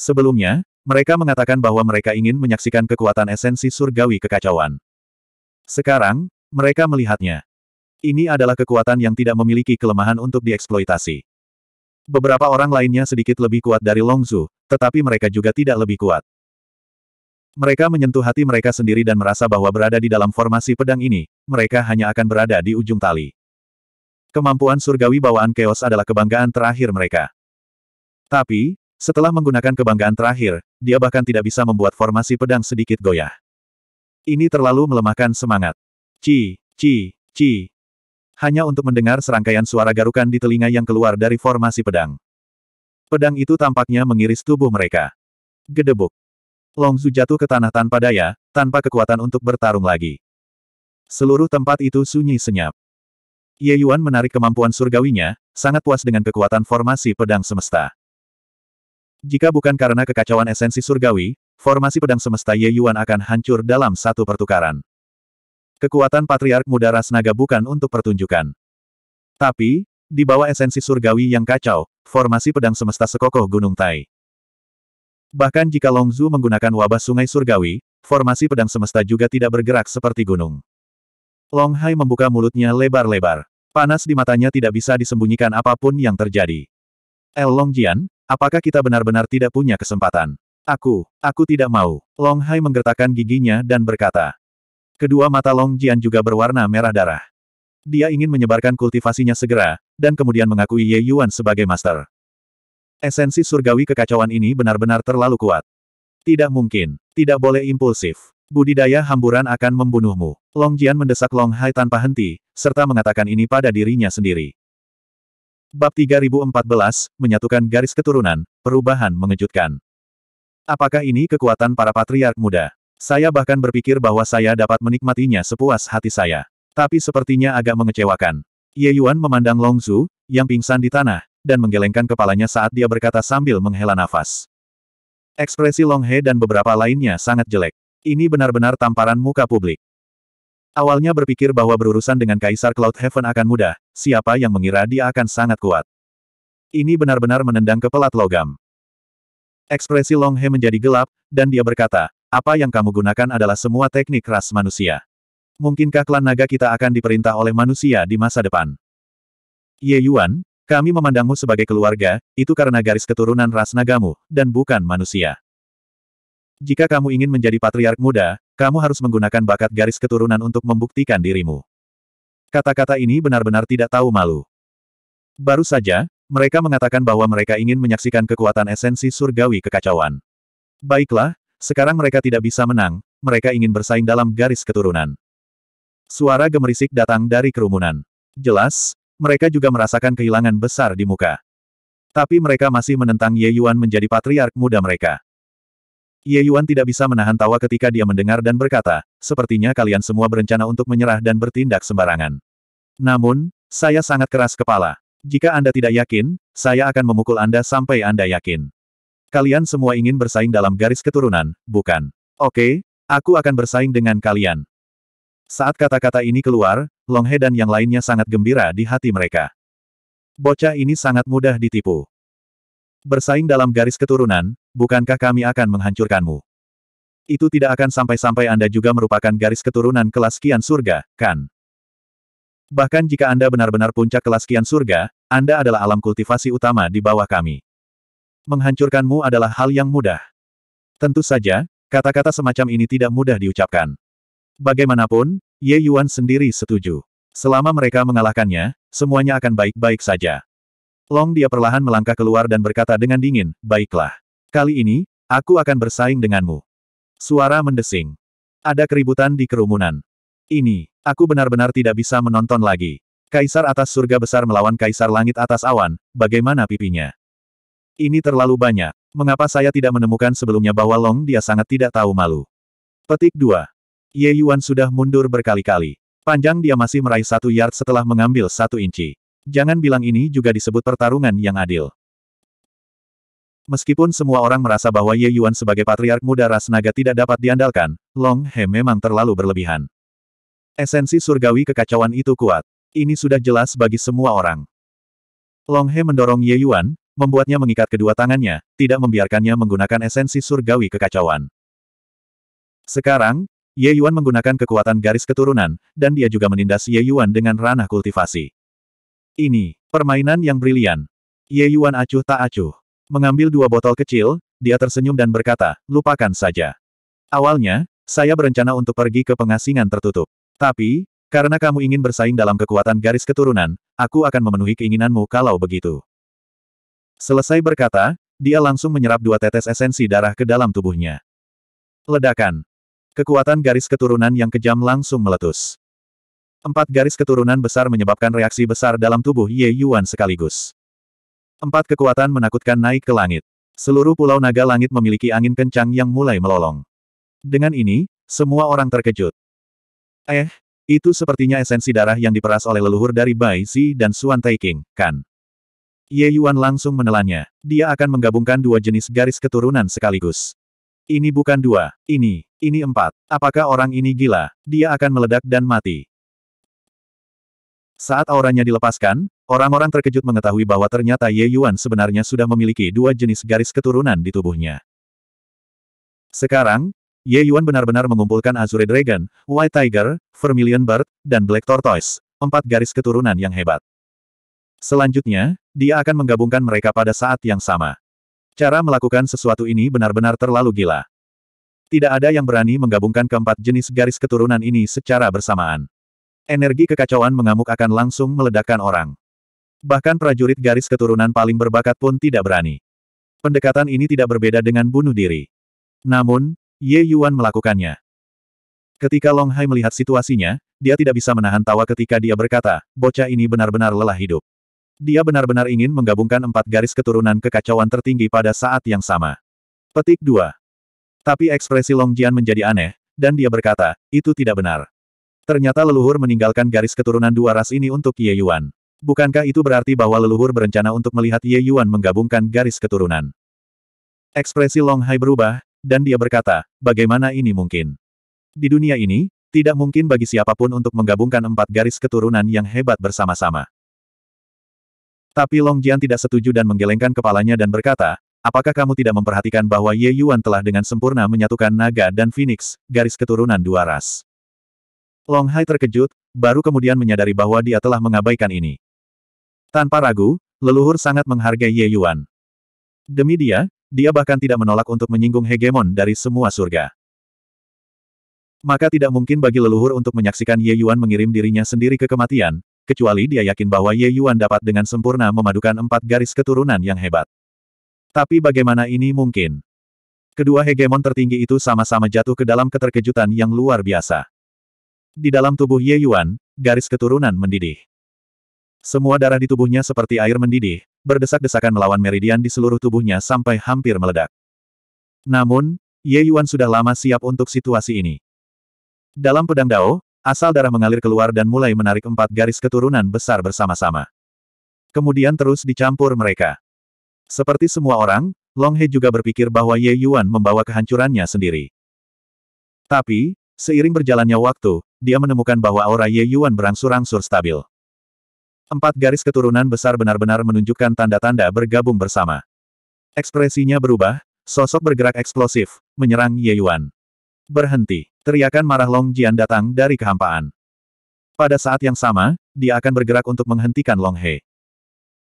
Sebelumnya, mereka mengatakan bahwa mereka ingin menyaksikan kekuatan esensi surgawi kekacauan. Sekarang, mereka melihatnya. Ini adalah kekuatan yang tidak memiliki kelemahan untuk dieksploitasi. Beberapa orang lainnya sedikit lebih kuat dari Longzu, tetapi mereka juga tidak lebih kuat. Mereka menyentuh hati mereka sendiri dan merasa bahwa berada di dalam formasi pedang ini, mereka hanya akan berada di ujung tali. Kemampuan surgawi bawaan Chaos adalah kebanggaan terakhir mereka. Tapi, setelah menggunakan kebanggaan terakhir, dia bahkan tidak bisa membuat formasi pedang sedikit goyah. Ini terlalu melemahkan semangat. Ci, ci, ci. Hanya untuk mendengar serangkaian suara garukan di telinga yang keluar dari formasi pedang. Pedang itu tampaknya mengiris tubuh mereka. Gedebuk. Longzu jatuh ke tanah tanpa daya, tanpa kekuatan untuk bertarung lagi. Seluruh tempat itu sunyi senyap. Ye Yuan menarik kemampuan surgawinya, sangat puas dengan kekuatan formasi pedang semesta. Jika bukan karena kekacauan esensi surgawi, formasi pedang semesta Ye Yuan akan hancur dalam satu pertukaran. Kekuatan Patriark Muda Rasnaga bukan untuk pertunjukan. Tapi, di bawah esensi surgawi yang kacau, formasi pedang semesta sekokoh Gunung Tai. Bahkan jika Long Zhu menggunakan wabah sungai surgawi, formasi pedang semesta juga tidak bergerak seperti gunung. Long Hai membuka mulutnya lebar-lebar. Panas di matanya tidak bisa disembunyikan apapun yang terjadi. El eh, Longjian, apakah kita benar-benar tidak punya kesempatan? Aku, aku tidak mau. Long Hai menggertakkan giginya dan berkata. Kedua mata Long Jian juga berwarna merah darah. Dia ingin menyebarkan kultivasinya segera, dan kemudian mengakui Ye Yuan sebagai master. Esensi surgawi kekacauan ini benar-benar terlalu kuat. Tidak mungkin. Tidak boleh impulsif. Budidaya hamburan akan membunuhmu. Long Jian mendesak Long Hai tanpa henti, serta mengatakan ini pada dirinya sendiri. Bab 3014, menyatukan garis keturunan, perubahan mengejutkan. Apakah ini kekuatan para patriark muda? Saya bahkan berpikir bahwa saya dapat menikmatinya sepuas hati saya. Tapi sepertinya agak mengecewakan. Ye Yuan memandang Long Zhu, yang pingsan di tanah, dan menggelengkan kepalanya saat dia berkata sambil menghela nafas. Ekspresi Long He dan beberapa lainnya sangat jelek. Ini benar-benar tamparan muka publik. Awalnya berpikir bahwa berurusan dengan Kaisar Cloud Heaven akan mudah, siapa yang mengira dia akan sangat kuat. Ini benar-benar menendang ke pelat logam. Ekspresi Long He menjadi gelap, dan dia berkata, apa yang kamu gunakan adalah semua teknik ras manusia. Mungkinkah klan naga kita akan diperintah oleh manusia di masa depan? Ye Yuan, kami memandangmu sebagai keluarga, itu karena garis keturunan ras nagamu, dan bukan manusia. Jika kamu ingin menjadi patriark muda, kamu harus menggunakan bakat garis keturunan untuk membuktikan dirimu. Kata-kata ini benar-benar tidak tahu malu. Baru saja, mereka mengatakan bahwa mereka ingin menyaksikan kekuatan esensi surgawi kekacauan. Baiklah, sekarang mereka tidak bisa menang, mereka ingin bersaing dalam garis keturunan. Suara gemerisik datang dari kerumunan. Jelas, mereka juga merasakan kehilangan besar di muka. Tapi mereka masih menentang Ye Yuan menjadi patriark muda mereka. Ye Yuan tidak bisa menahan tawa ketika dia mendengar dan berkata, sepertinya kalian semua berencana untuk menyerah dan bertindak sembarangan. Namun, saya sangat keras kepala. Jika Anda tidak yakin, saya akan memukul Anda sampai Anda yakin. Kalian semua ingin bersaing dalam garis keturunan, bukan? Oke, aku akan bersaing dengan kalian. Saat kata-kata ini keluar, Long dan yang lainnya sangat gembira di hati mereka. Bocah ini sangat mudah ditipu. Bersaing dalam garis keturunan, bukankah kami akan menghancurkanmu? Itu tidak akan sampai-sampai Anda juga merupakan garis keturunan kelas kian surga, kan? Bahkan jika Anda benar-benar puncak kelas kian surga, Anda adalah alam kultivasi utama di bawah kami. Menghancurkanmu adalah hal yang mudah. Tentu saja, kata-kata semacam ini tidak mudah diucapkan. Bagaimanapun, Ye Yuan sendiri setuju. Selama mereka mengalahkannya, semuanya akan baik-baik saja. Long dia perlahan melangkah keluar dan berkata dengan dingin, Baiklah. Kali ini, aku akan bersaing denganmu. Suara mendesing. Ada keributan di kerumunan. Ini, aku benar-benar tidak bisa menonton lagi. Kaisar atas surga besar melawan kaisar langit atas awan, bagaimana pipinya? Ini terlalu banyak. Mengapa saya tidak menemukan sebelumnya bahwa Long dia sangat tidak tahu malu? Petik 2. Ye Yuan sudah mundur berkali-kali. Panjang dia masih meraih satu yard setelah mengambil satu inci. Jangan bilang ini juga disebut pertarungan yang adil. Meskipun semua orang merasa bahwa Ye Yuan sebagai patriark muda ras naga tidak dapat diandalkan, Long He memang terlalu berlebihan. Esensi surgawi kekacauan itu kuat. Ini sudah jelas bagi semua orang. Long He mendorong Ye Yuan, membuatnya mengikat kedua tangannya, tidak membiarkannya menggunakan esensi surgawi kekacauan. Sekarang, Ye Yuan menggunakan kekuatan garis keturunan, dan dia juga menindas Ye Yuan dengan ranah kultivasi. Ini, permainan yang brilian. Ye Yuan acuh tak acuh. Mengambil dua botol kecil, dia tersenyum dan berkata, lupakan saja. Awalnya, saya berencana untuk pergi ke pengasingan tertutup. Tapi, karena kamu ingin bersaing dalam kekuatan garis keturunan, aku akan memenuhi keinginanmu kalau begitu. Selesai berkata, dia langsung menyerap dua tetes esensi darah ke dalam tubuhnya. Ledakan. Kekuatan garis keturunan yang kejam langsung meletus. Empat garis keturunan besar menyebabkan reaksi besar dalam tubuh Ye Yuan sekaligus. Empat kekuatan menakutkan naik ke langit. Seluruh pulau naga langit memiliki angin kencang yang mulai melolong. Dengan ini, semua orang terkejut. Eh, itu sepertinya esensi darah yang diperas oleh leluhur dari Bai Zi dan Suan Taiking, kan? Ye Yuan langsung menelannya. Dia akan menggabungkan dua jenis garis keturunan sekaligus. Ini bukan dua, ini, ini empat. Apakah orang ini gila? Dia akan meledak dan mati. Saat auranya dilepaskan, orang-orang terkejut mengetahui bahwa ternyata Ye Yuan sebenarnya sudah memiliki dua jenis garis keturunan di tubuhnya. Sekarang, Ye Yuan benar-benar mengumpulkan Azure Dragon, White Tiger, Vermilion Bird, dan Black Tortoise, empat garis keturunan yang hebat. Selanjutnya, dia akan menggabungkan mereka pada saat yang sama. Cara melakukan sesuatu ini benar-benar terlalu gila. Tidak ada yang berani menggabungkan keempat jenis garis keturunan ini secara bersamaan. Energi kekacauan mengamuk akan langsung meledakkan orang. Bahkan prajurit garis keturunan paling berbakat pun tidak berani. Pendekatan ini tidak berbeda dengan bunuh diri. Namun, Ye Yuan melakukannya. Ketika Long Hai melihat situasinya, dia tidak bisa menahan tawa ketika dia berkata, bocah ini benar-benar lelah hidup. Dia benar-benar ingin menggabungkan empat garis keturunan kekacauan tertinggi pada saat yang sama. Petik 2. Tapi ekspresi Long Jian menjadi aneh, dan dia berkata, itu tidak benar. Ternyata leluhur meninggalkan garis keturunan dua ras ini untuk Ye Yuan. Bukankah itu berarti bahwa leluhur berencana untuk melihat Ye Yuan menggabungkan garis keturunan? Ekspresi Long Hai berubah, dan dia berkata, bagaimana ini mungkin? Di dunia ini, tidak mungkin bagi siapapun untuk menggabungkan empat garis keturunan yang hebat bersama-sama. Tapi Long Jian tidak setuju dan menggelengkan kepalanya dan berkata, apakah kamu tidak memperhatikan bahwa Ye Yuan telah dengan sempurna menyatukan naga dan phoenix, garis keturunan dua ras. Long Hai terkejut, baru kemudian menyadari bahwa dia telah mengabaikan ini. Tanpa ragu, leluhur sangat menghargai Ye Yuan. Demi dia, dia bahkan tidak menolak untuk menyinggung hegemon dari semua surga. Maka tidak mungkin bagi leluhur untuk menyaksikan Ye Yuan mengirim dirinya sendiri ke kematian, kecuali dia yakin bahwa Ye Yuan dapat dengan sempurna memadukan empat garis keturunan yang hebat. Tapi bagaimana ini mungkin? Kedua hegemon tertinggi itu sama-sama jatuh ke dalam keterkejutan yang luar biasa. Di dalam tubuh Ye Yuan, garis keturunan mendidih. Semua darah di tubuhnya seperti air mendidih, berdesak-desakan melawan meridian di seluruh tubuhnya sampai hampir meledak. Namun, Ye Yuan sudah lama siap untuk situasi ini. Dalam pedang Dao, Asal darah mengalir keluar dan mulai menarik empat garis keturunan besar bersama-sama. Kemudian terus dicampur mereka. Seperti semua orang, Long He juga berpikir bahwa Ye Yuan membawa kehancurannya sendiri. Tapi, seiring berjalannya waktu, dia menemukan bahwa aura Ye Yuan berangsur-angsur stabil. Empat garis keturunan besar benar-benar menunjukkan tanda-tanda bergabung bersama. Ekspresinya berubah, sosok bergerak eksplosif, menyerang Ye Yuan. Berhenti. Teriakan marah Long Jian datang dari kehampaan. Pada saat yang sama, dia akan bergerak untuk menghentikan Long He.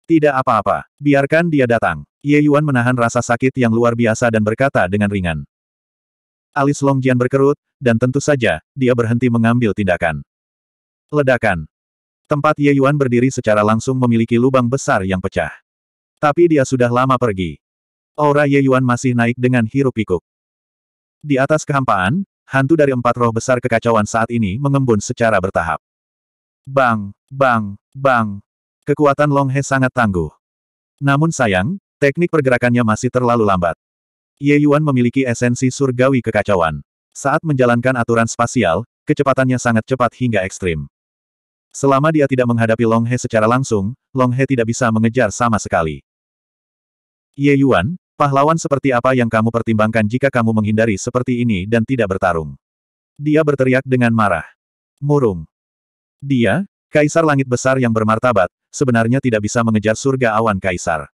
Tidak apa-apa, biarkan dia datang. Ye Yuan menahan rasa sakit yang luar biasa dan berkata dengan ringan. Alis Long Jian berkerut, dan tentu saja, dia berhenti mengambil tindakan. Ledakan. Tempat Ye Yuan berdiri secara langsung memiliki lubang besar yang pecah. Tapi dia sudah lama pergi. Aura Ye Yuan masih naik dengan hirup pikuk. Di atas kehampaan, hantu dari empat roh besar kekacauan saat ini mengembun secara bertahap. Bang, bang, bang. Kekuatan Long He sangat tangguh. Namun sayang, teknik pergerakannya masih terlalu lambat. Ye Yuan memiliki esensi surgawi kekacauan. Saat menjalankan aturan spasial, kecepatannya sangat cepat hingga ekstrim. Selama dia tidak menghadapi Long He secara langsung, Long He tidak bisa mengejar sama sekali. Ye Yuan, Pahlawan seperti apa yang kamu pertimbangkan jika kamu menghindari seperti ini dan tidak bertarung? Dia berteriak dengan marah. Murung. Dia, Kaisar Langit Besar yang bermartabat, sebenarnya tidak bisa mengejar surga awan Kaisar.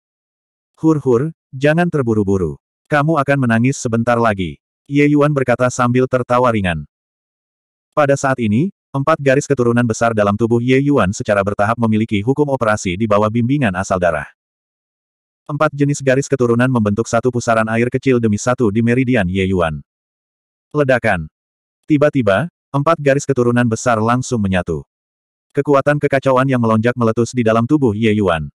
Hur-hur, jangan terburu-buru. Kamu akan menangis sebentar lagi. Ye Yuan berkata sambil tertawa ringan. Pada saat ini, empat garis keturunan besar dalam tubuh Ye Yuan secara bertahap memiliki hukum operasi di bawah bimbingan asal darah. Empat jenis garis keturunan membentuk satu pusaran air kecil demi satu di meridian Ye Yuan. Ledakan. Tiba-tiba, empat garis keturunan besar langsung menyatu. Kekuatan kekacauan yang melonjak meletus di dalam tubuh Ye Yuan.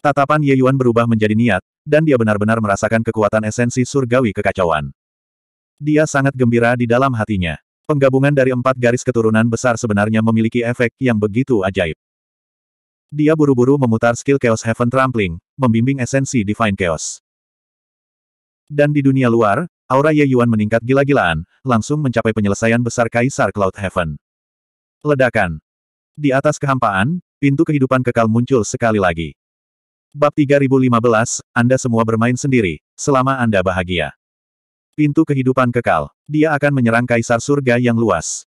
Tatapan Ye Yuan berubah menjadi niat, dan dia benar-benar merasakan kekuatan esensi surgawi kekacauan. Dia sangat gembira di dalam hatinya. Penggabungan dari empat garis keturunan besar sebenarnya memiliki efek yang begitu ajaib. Dia buru-buru memutar skill Chaos Heaven Trampling, membimbing esensi Divine Chaos. Dan di dunia luar, aura Ye Yuan meningkat gila-gilaan, langsung mencapai penyelesaian besar Kaisar Cloud Heaven. Ledakan. Di atas kehampaan, pintu kehidupan kekal muncul sekali lagi. Bab 3015, Anda semua bermain sendiri, selama Anda bahagia. Pintu kehidupan kekal. Dia akan menyerang kaisar surga yang luas.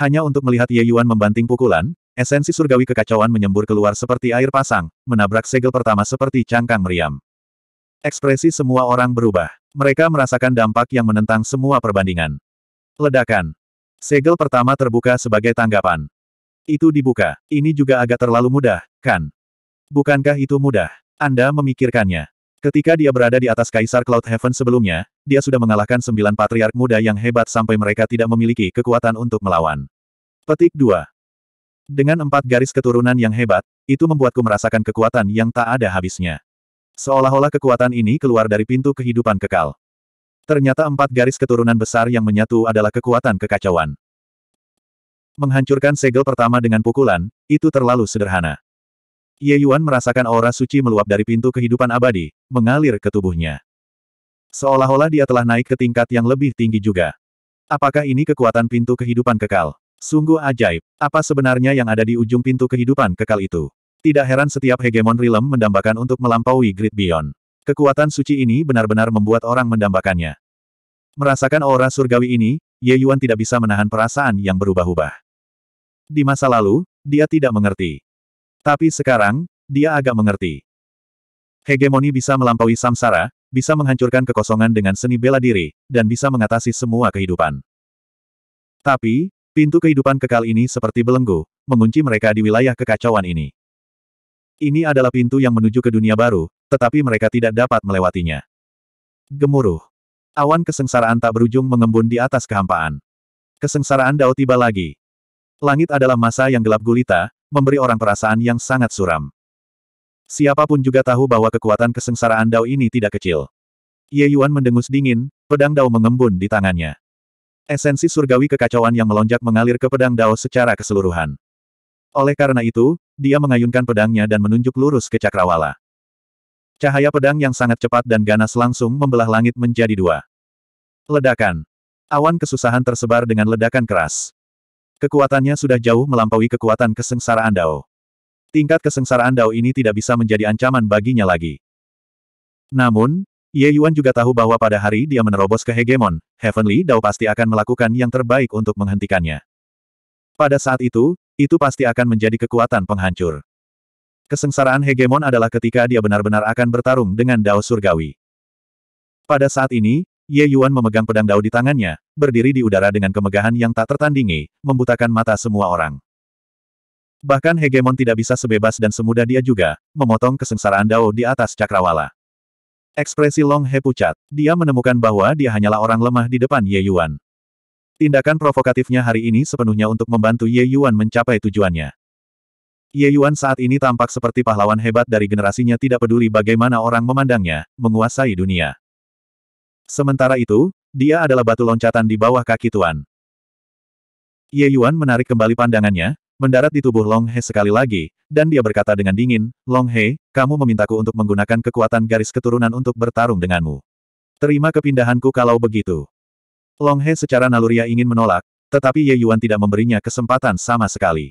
Hanya untuk melihat Ye Yuan membanting pukulan, Esensi surgawi kekacauan menyembur keluar seperti air pasang, menabrak segel pertama seperti cangkang meriam. Ekspresi semua orang berubah. Mereka merasakan dampak yang menentang semua perbandingan. Ledakan. Segel pertama terbuka sebagai tanggapan. Itu dibuka. Ini juga agak terlalu mudah, kan? Bukankah itu mudah? Anda memikirkannya. Ketika dia berada di atas Kaisar Cloud Heaven sebelumnya, dia sudah mengalahkan sembilan patriark muda yang hebat sampai mereka tidak memiliki kekuatan untuk melawan. Petik 2. Dengan empat garis keturunan yang hebat, itu membuatku merasakan kekuatan yang tak ada habisnya. Seolah-olah kekuatan ini keluar dari pintu kehidupan kekal. Ternyata empat garis keturunan besar yang menyatu adalah kekuatan kekacauan. Menghancurkan segel pertama dengan pukulan, itu terlalu sederhana. Ye Yuan merasakan aura suci meluap dari pintu kehidupan abadi, mengalir ke tubuhnya. Seolah-olah dia telah naik ke tingkat yang lebih tinggi juga. Apakah ini kekuatan pintu kehidupan kekal? Sungguh ajaib. Apa sebenarnya yang ada di ujung pintu kehidupan kekal itu? Tidak heran setiap hegemon Rilem mendambakan untuk melampaui Grid Beyond. Kekuatan suci ini benar-benar membuat orang mendambakannya. Merasakan aura surgawi ini, Ye Yuan tidak bisa menahan perasaan yang berubah-ubah. Di masa lalu, dia tidak mengerti. Tapi sekarang, dia agak mengerti. Hegemoni bisa melampaui samsara, bisa menghancurkan kekosongan dengan seni bela diri, dan bisa mengatasi semua kehidupan. Tapi, Pintu kehidupan kekal ini seperti belenggu, mengunci mereka di wilayah kekacauan ini. Ini adalah pintu yang menuju ke dunia baru, tetapi mereka tidak dapat melewatinya. Gemuruh. Awan kesengsaraan tak berujung mengembun di atas kehampaan. Kesengsaraan Dao tiba lagi. Langit adalah masa yang gelap gulita, memberi orang perasaan yang sangat suram. Siapapun juga tahu bahwa kekuatan kesengsaraan Dao ini tidak kecil. Ye Yuan mendengus dingin, pedang Dao mengembun di tangannya. Esensi surgawi kekacauan yang melonjak mengalir ke pedang Dao secara keseluruhan. Oleh karena itu, dia mengayunkan pedangnya dan menunjuk lurus ke cakrawala. Cahaya pedang yang sangat cepat dan ganas langsung membelah langit menjadi dua. Ledakan. Awan kesusahan tersebar dengan ledakan keras. Kekuatannya sudah jauh melampaui kekuatan kesengsaraan Dao. Tingkat kesengsaraan Dao ini tidak bisa menjadi ancaman baginya lagi. Namun, Ye Yuan juga tahu bahwa pada hari dia menerobos ke hegemon, Heavenly Dao pasti akan melakukan yang terbaik untuk menghentikannya. Pada saat itu, itu pasti akan menjadi kekuatan penghancur. Kesengsaraan hegemon adalah ketika dia benar-benar akan bertarung dengan Dao Surgawi. Pada saat ini, Ye Yuan memegang pedang Dao di tangannya, berdiri di udara dengan kemegahan yang tak tertandingi, membutakan mata semua orang. Bahkan hegemon tidak bisa sebebas dan semudah dia juga, memotong kesengsaraan Dao di atas cakrawala. Ekspresi Long He pucat. Dia menemukan bahwa dia hanyalah orang lemah di depan Ye Yuan. Tindakan provokatifnya hari ini sepenuhnya untuk membantu Ye Yuan mencapai tujuannya. Ye Yuan saat ini tampak seperti pahlawan hebat dari generasinya tidak peduli bagaimana orang memandangnya, menguasai dunia. Sementara itu, dia adalah batu loncatan di bawah kaki Tuan. Ye Yuan menarik kembali pandangannya, mendarat di tubuh Long He sekali lagi, dan dia berkata dengan dingin, Long He, kamu memintaku untuk menggunakan kekuatan garis keturunan untuk bertarung denganmu. Terima kepindahanku kalau begitu. Long He secara naluria ingin menolak, tetapi Ye Yuan tidak memberinya kesempatan sama sekali.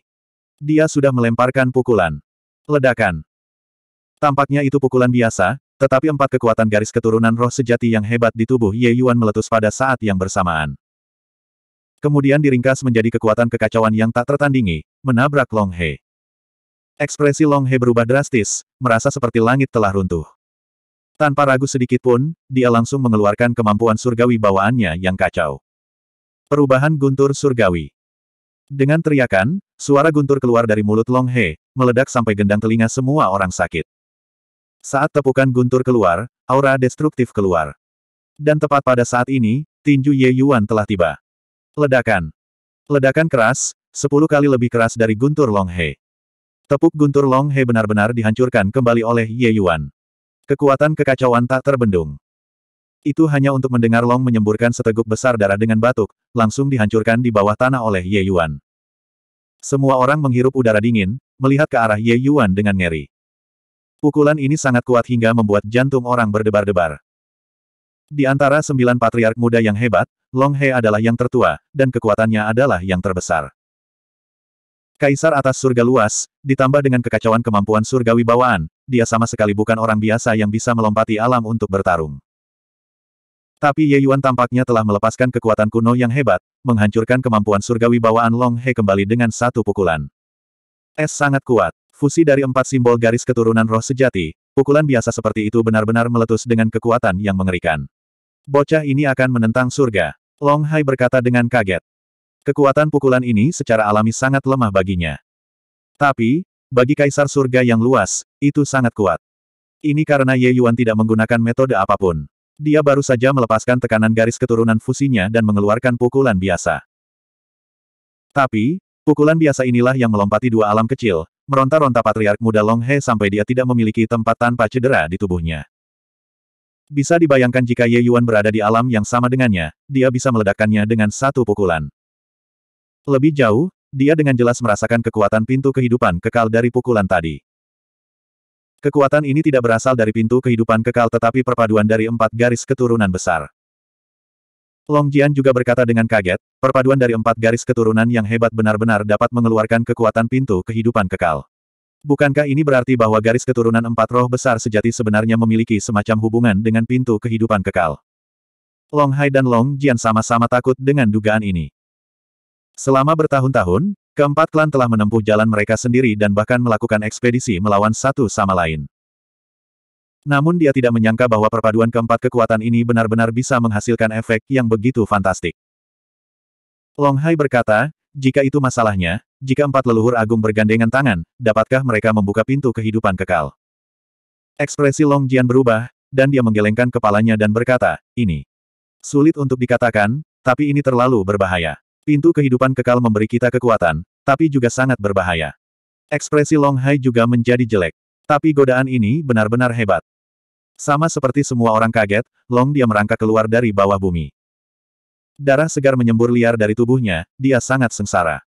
Dia sudah melemparkan pukulan. Ledakan. Tampaknya itu pukulan biasa, tetapi empat kekuatan garis keturunan roh sejati yang hebat di tubuh Ye Yuan meletus pada saat yang bersamaan. Kemudian diringkas menjadi kekuatan kekacauan yang tak tertandingi, menabrak Long He. Ekspresi Long He berubah drastis, merasa seperti langit telah runtuh. Tanpa ragu sedikit pun, dia langsung mengeluarkan kemampuan surgawi bawaannya yang kacau. Perubahan guntur surgawi. Dengan teriakan, suara guntur keluar dari mulut Long He, meledak sampai gendang telinga semua orang sakit. Saat tepukan guntur keluar, aura destruktif keluar. Dan tepat pada saat ini, tinju Ye Yuan telah tiba. Ledakan. Ledakan keras, sepuluh kali lebih keras dari guntur Long He. Tepuk guntur Long He benar-benar dihancurkan kembali oleh Ye Yuan. Kekuatan kekacauan tak terbendung. Itu hanya untuk mendengar Long menyemburkan seteguk besar darah dengan batuk, langsung dihancurkan di bawah tanah oleh Ye Yuan. Semua orang menghirup udara dingin, melihat ke arah Ye Yuan dengan ngeri. Pukulan ini sangat kuat hingga membuat jantung orang berdebar-debar. Di antara sembilan patriark muda yang hebat, Long He adalah yang tertua, dan kekuatannya adalah yang terbesar. Kaisar atas surga luas, ditambah dengan kekacauan kemampuan surgawi bawaan, dia sama sekali bukan orang biasa yang bisa melompati alam untuk bertarung. Tapi Ye Yuan tampaknya telah melepaskan kekuatan kuno yang hebat, menghancurkan kemampuan surgawi bawaan Long He kembali dengan satu pukulan. Es sangat kuat, fusi dari empat simbol garis keturunan roh sejati, pukulan biasa seperti itu benar-benar meletus dengan kekuatan yang mengerikan. Bocah ini akan menentang surga, Long Hai berkata dengan kaget. Kekuatan pukulan ini secara alami sangat lemah baginya. Tapi, bagi kaisar surga yang luas, itu sangat kuat. Ini karena Ye Yuan tidak menggunakan metode apapun. Dia baru saja melepaskan tekanan garis keturunan fusinya dan mengeluarkan pukulan biasa. Tapi, pukulan biasa inilah yang melompati dua alam kecil, meronta-ronta patriark muda Long He sampai dia tidak memiliki tempat tanpa cedera di tubuhnya. Bisa dibayangkan jika Ye Yuan berada di alam yang sama dengannya, dia bisa meledakkannya dengan satu pukulan. Lebih jauh, dia dengan jelas merasakan kekuatan pintu kehidupan kekal dari pukulan tadi. Kekuatan ini tidak berasal dari pintu kehidupan kekal tetapi perpaduan dari empat garis keturunan besar. Long Jian juga berkata dengan kaget, perpaduan dari empat garis keturunan yang hebat benar-benar dapat mengeluarkan kekuatan pintu kehidupan kekal. Bukankah ini berarti bahwa garis keturunan empat roh besar sejati sebenarnya memiliki semacam hubungan dengan pintu kehidupan kekal? Long Hai dan Long Jian sama-sama takut dengan dugaan ini. Selama bertahun-tahun, keempat klan telah menempuh jalan mereka sendiri dan bahkan melakukan ekspedisi melawan satu sama lain. Namun dia tidak menyangka bahwa perpaduan keempat kekuatan ini benar-benar bisa menghasilkan efek yang begitu fantastik. Long Hai berkata, jika itu masalahnya, jika empat leluhur agung bergandengan tangan, dapatkah mereka membuka pintu kehidupan kekal? Ekspresi Long Jian berubah, dan dia menggelengkan kepalanya dan berkata, ini. Sulit untuk dikatakan, tapi ini terlalu berbahaya. Pintu kehidupan kekal memberi kita kekuatan, tapi juga sangat berbahaya. Ekspresi Long Hai juga menjadi jelek. Tapi godaan ini benar-benar hebat. Sama seperti semua orang kaget, Long dia merangkak keluar dari bawah bumi. Darah segar menyembur liar dari tubuhnya, dia sangat sengsara.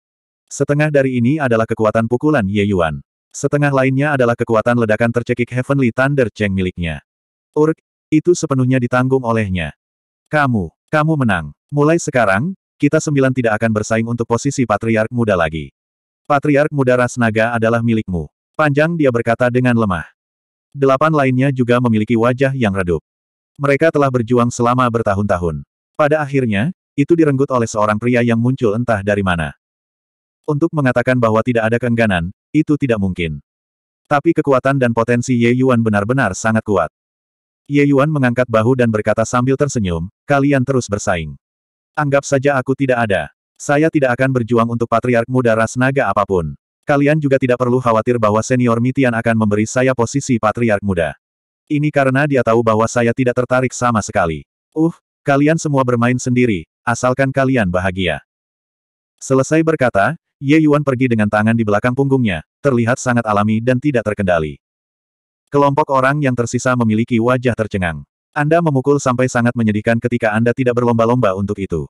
Setengah dari ini adalah kekuatan pukulan Ye Yuan. Setengah lainnya adalah kekuatan ledakan tercekik Heavenly Thunder Cheng miliknya. Urk, itu sepenuhnya ditanggung olehnya. Kamu, kamu menang. Mulai sekarang, kita sembilan tidak akan bersaing untuk posisi Patriark Muda lagi. Patriark Muda Ras Naga adalah milikmu. Panjang dia berkata dengan lemah. Delapan lainnya juga memiliki wajah yang redup. Mereka telah berjuang selama bertahun-tahun. Pada akhirnya, itu direnggut oleh seorang pria yang muncul entah dari mana. Untuk mengatakan bahwa tidak ada keengganan, itu tidak mungkin. Tapi kekuatan dan potensi Ye Yuan benar-benar sangat kuat. Ye Yuan mengangkat bahu dan berkata sambil tersenyum, kalian terus bersaing. Anggap saja aku tidak ada. Saya tidak akan berjuang untuk patriark muda ras naga apapun. Kalian juga tidak perlu khawatir bahwa senior Mitian akan memberi saya posisi patriark muda. Ini karena dia tahu bahwa saya tidak tertarik sama sekali. Uh, Kalian semua bermain sendiri, asalkan kalian bahagia. Selesai berkata, Ye Yuan pergi dengan tangan di belakang punggungnya, terlihat sangat alami dan tidak terkendali. Kelompok orang yang tersisa memiliki wajah tercengang. Anda memukul sampai sangat menyedihkan ketika Anda tidak berlomba-lomba untuk itu.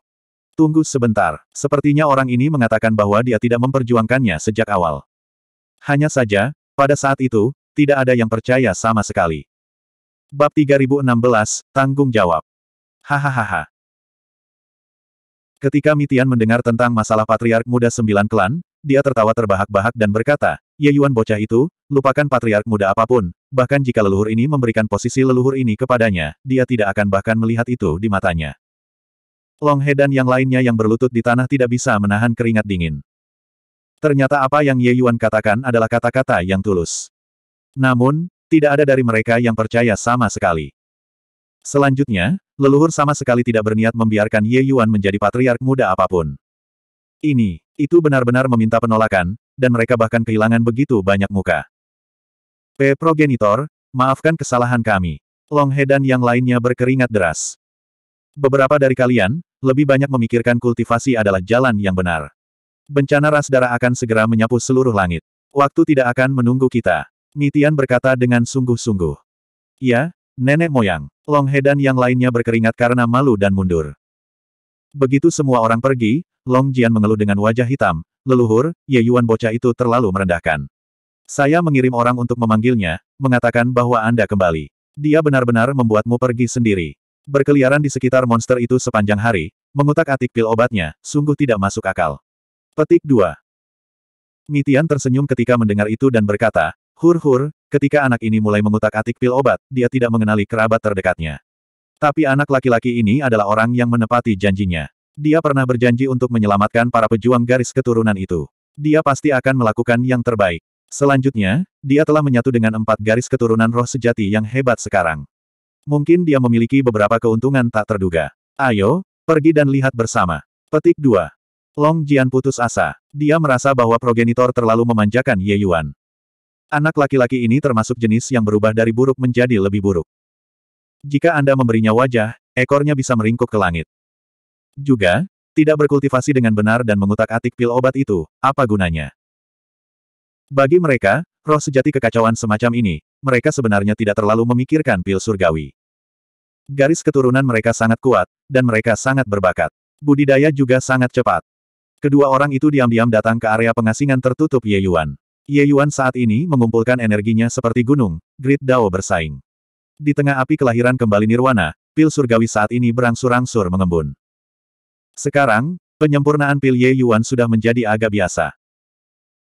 Tunggu sebentar, sepertinya orang ini mengatakan bahwa dia tidak memperjuangkannya sejak awal. Hanya saja, pada saat itu, tidak ada yang percaya sama sekali. Bab 3016, Tanggung Jawab Hahaha. Ketika Mitian mendengar tentang masalah patriark muda sembilan klan, dia tertawa terbahak-bahak dan berkata, Ye Yuan bocah itu, lupakan patriark muda apapun, bahkan jika leluhur ini memberikan posisi leluhur ini kepadanya, dia tidak akan bahkan melihat itu di matanya. Long He dan yang lainnya yang berlutut di tanah tidak bisa menahan keringat dingin. Ternyata apa yang Ye Yuan katakan adalah kata-kata yang tulus. Namun, tidak ada dari mereka yang percaya sama sekali. Selanjutnya, Leluhur sama sekali tidak berniat membiarkan Ye Yuan menjadi patriark muda apapun. Ini, itu benar-benar meminta penolakan, dan mereka bahkan kehilangan begitu banyak muka. P. Progenitor, maafkan kesalahan kami. Long He dan yang lainnya berkeringat deras. Beberapa dari kalian, lebih banyak memikirkan kultivasi adalah jalan yang benar. Bencana ras darah akan segera menyapu seluruh langit. Waktu tidak akan menunggu kita. Mitian berkata dengan sungguh-sungguh. Ya, Nenek moyang, Long He dan yang lainnya berkeringat karena malu dan mundur. Begitu semua orang pergi, Long Jian mengeluh dengan wajah hitam, leluhur, Ye Yuan bocah itu terlalu merendahkan. Saya mengirim orang untuk memanggilnya, mengatakan bahwa Anda kembali. Dia benar-benar membuatmu pergi sendiri. Berkeliaran di sekitar monster itu sepanjang hari, mengutak-atik pil obatnya, sungguh tidak masuk akal. Petik 2. Mitian tersenyum ketika mendengar itu dan berkata, Hur-hur, Ketika anak ini mulai mengutak-atik pil obat, dia tidak mengenali kerabat terdekatnya. Tapi anak laki-laki ini adalah orang yang menepati janjinya. Dia pernah berjanji untuk menyelamatkan para pejuang garis keturunan itu. Dia pasti akan melakukan yang terbaik. Selanjutnya, dia telah menyatu dengan empat garis keturunan roh sejati yang hebat sekarang. Mungkin dia memiliki beberapa keuntungan tak terduga. Ayo, pergi dan lihat bersama. Petik 2. Long Jian putus asa. Dia merasa bahwa progenitor terlalu memanjakan Ye Yuan. Anak laki-laki ini termasuk jenis yang berubah dari buruk menjadi lebih buruk. Jika Anda memberinya wajah, ekornya bisa meringkuk ke langit. Juga, tidak berkultivasi dengan benar dan mengutak-atik pil obat itu, apa gunanya? Bagi mereka, roh sejati kekacauan semacam ini, mereka sebenarnya tidak terlalu memikirkan pil surgawi. Garis keturunan mereka sangat kuat, dan mereka sangat berbakat. Budidaya juga sangat cepat. Kedua orang itu diam-diam datang ke area pengasingan tertutup Ye Yuan. Ye Yuan saat ini mengumpulkan energinya seperti gunung, grid Dao bersaing. Di tengah api kelahiran kembali nirwana, pil surgawi saat ini berangsur-angsur mengembun. Sekarang, penyempurnaan pil Ye Yuan sudah menjadi agak biasa.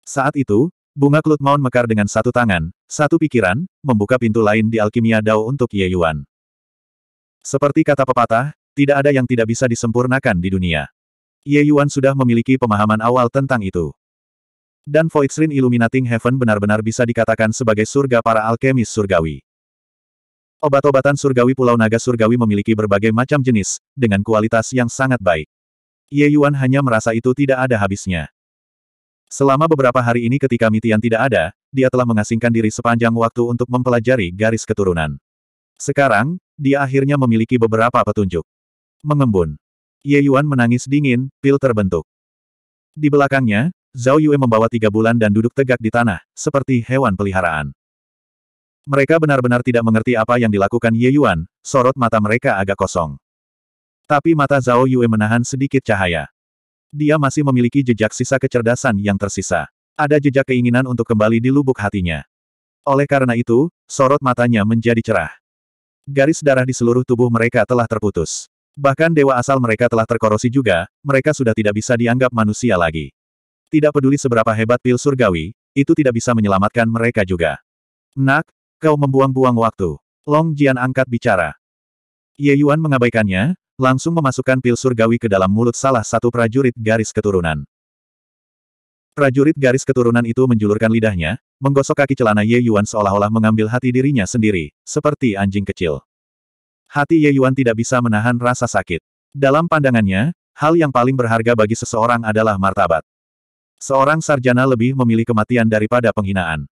Saat itu, bunga klut maun mekar dengan satu tangan, satu pikiran, membuka pintu lain di alkimia Dao untuk Ye Yuan. Seperti kata pepatah, tidak ada yang tidak bisa disempurnakan di dunia. Ye Yuan sudah memiliki pemahaman awal tentang itu. Dan Voidsrin Illuminating Heaven benar-benar bisa dikatakan sebagai surga para alkemis surgawi. Obat-obatan surgawi Pulau Naga Surgawi memiliki berbagai macam jenis, dengan kualitas yang sangat baik. Ye Yuan hanya merasa itu tidak ada habisnya. Selama beberapa hari ini ketika Mitian tidak ada, dia telah mengasingkan diri sepanjang waktu untuk mempelajari garis keturunan. Sekarang, dia akhirnya memiliki beberapa petunjuk. Mengembun. Ye Yuan menangis dingin, pil terbentuk. Di belakangnya, Zhao Yue membawa tiga bulan dan duduk tegak di tanah, seperti hewan peliharaan. Mereka benar-benar tidak mengerti apa yang dilakukan Ye Yuan, sorot mata mereka agak kosong. Tapi mata Zhao Yue menahan sedikit cahaya. Dia masih memiliki jejak sisa kecerdasan yang tersisa. Ada jejak keinginan untuk kembali di lubuk hatinya. Oleh karena itu, sorot matanya menjadi cerah. Garis darah di seluruh tubuh mereka telah terputus. Bahkan dewa asal mereka telah terkorosi juga, mereka sudah tidak bisa dianggap manusia lagi. Tidak peduli seberapa hebat pil surgawi, itu tidak bisa menyelamatkan mereka juga. Nak, kau membuang-buang waktu. Long Jian angkat bicara. Ye Yuan mengabaikannya, langsung memasukkan pil surgawi ke dalam mulut salah satu prajurit garis keturunan. Prajurit garis keturunan itu menjulurkan lidahnya, menggosok kaki celana Ye Yuan seolah-olah mengambil hati dirinya sendiri, seperti anjing kecil. Hati Ye Yuan tidak bisa menahan rasa sakit. Dalam pandangannya, hal yang paling berharga bagi seseorang adalah martabat. Seorang sarjana lebih memilih kematian daripada penghinaan.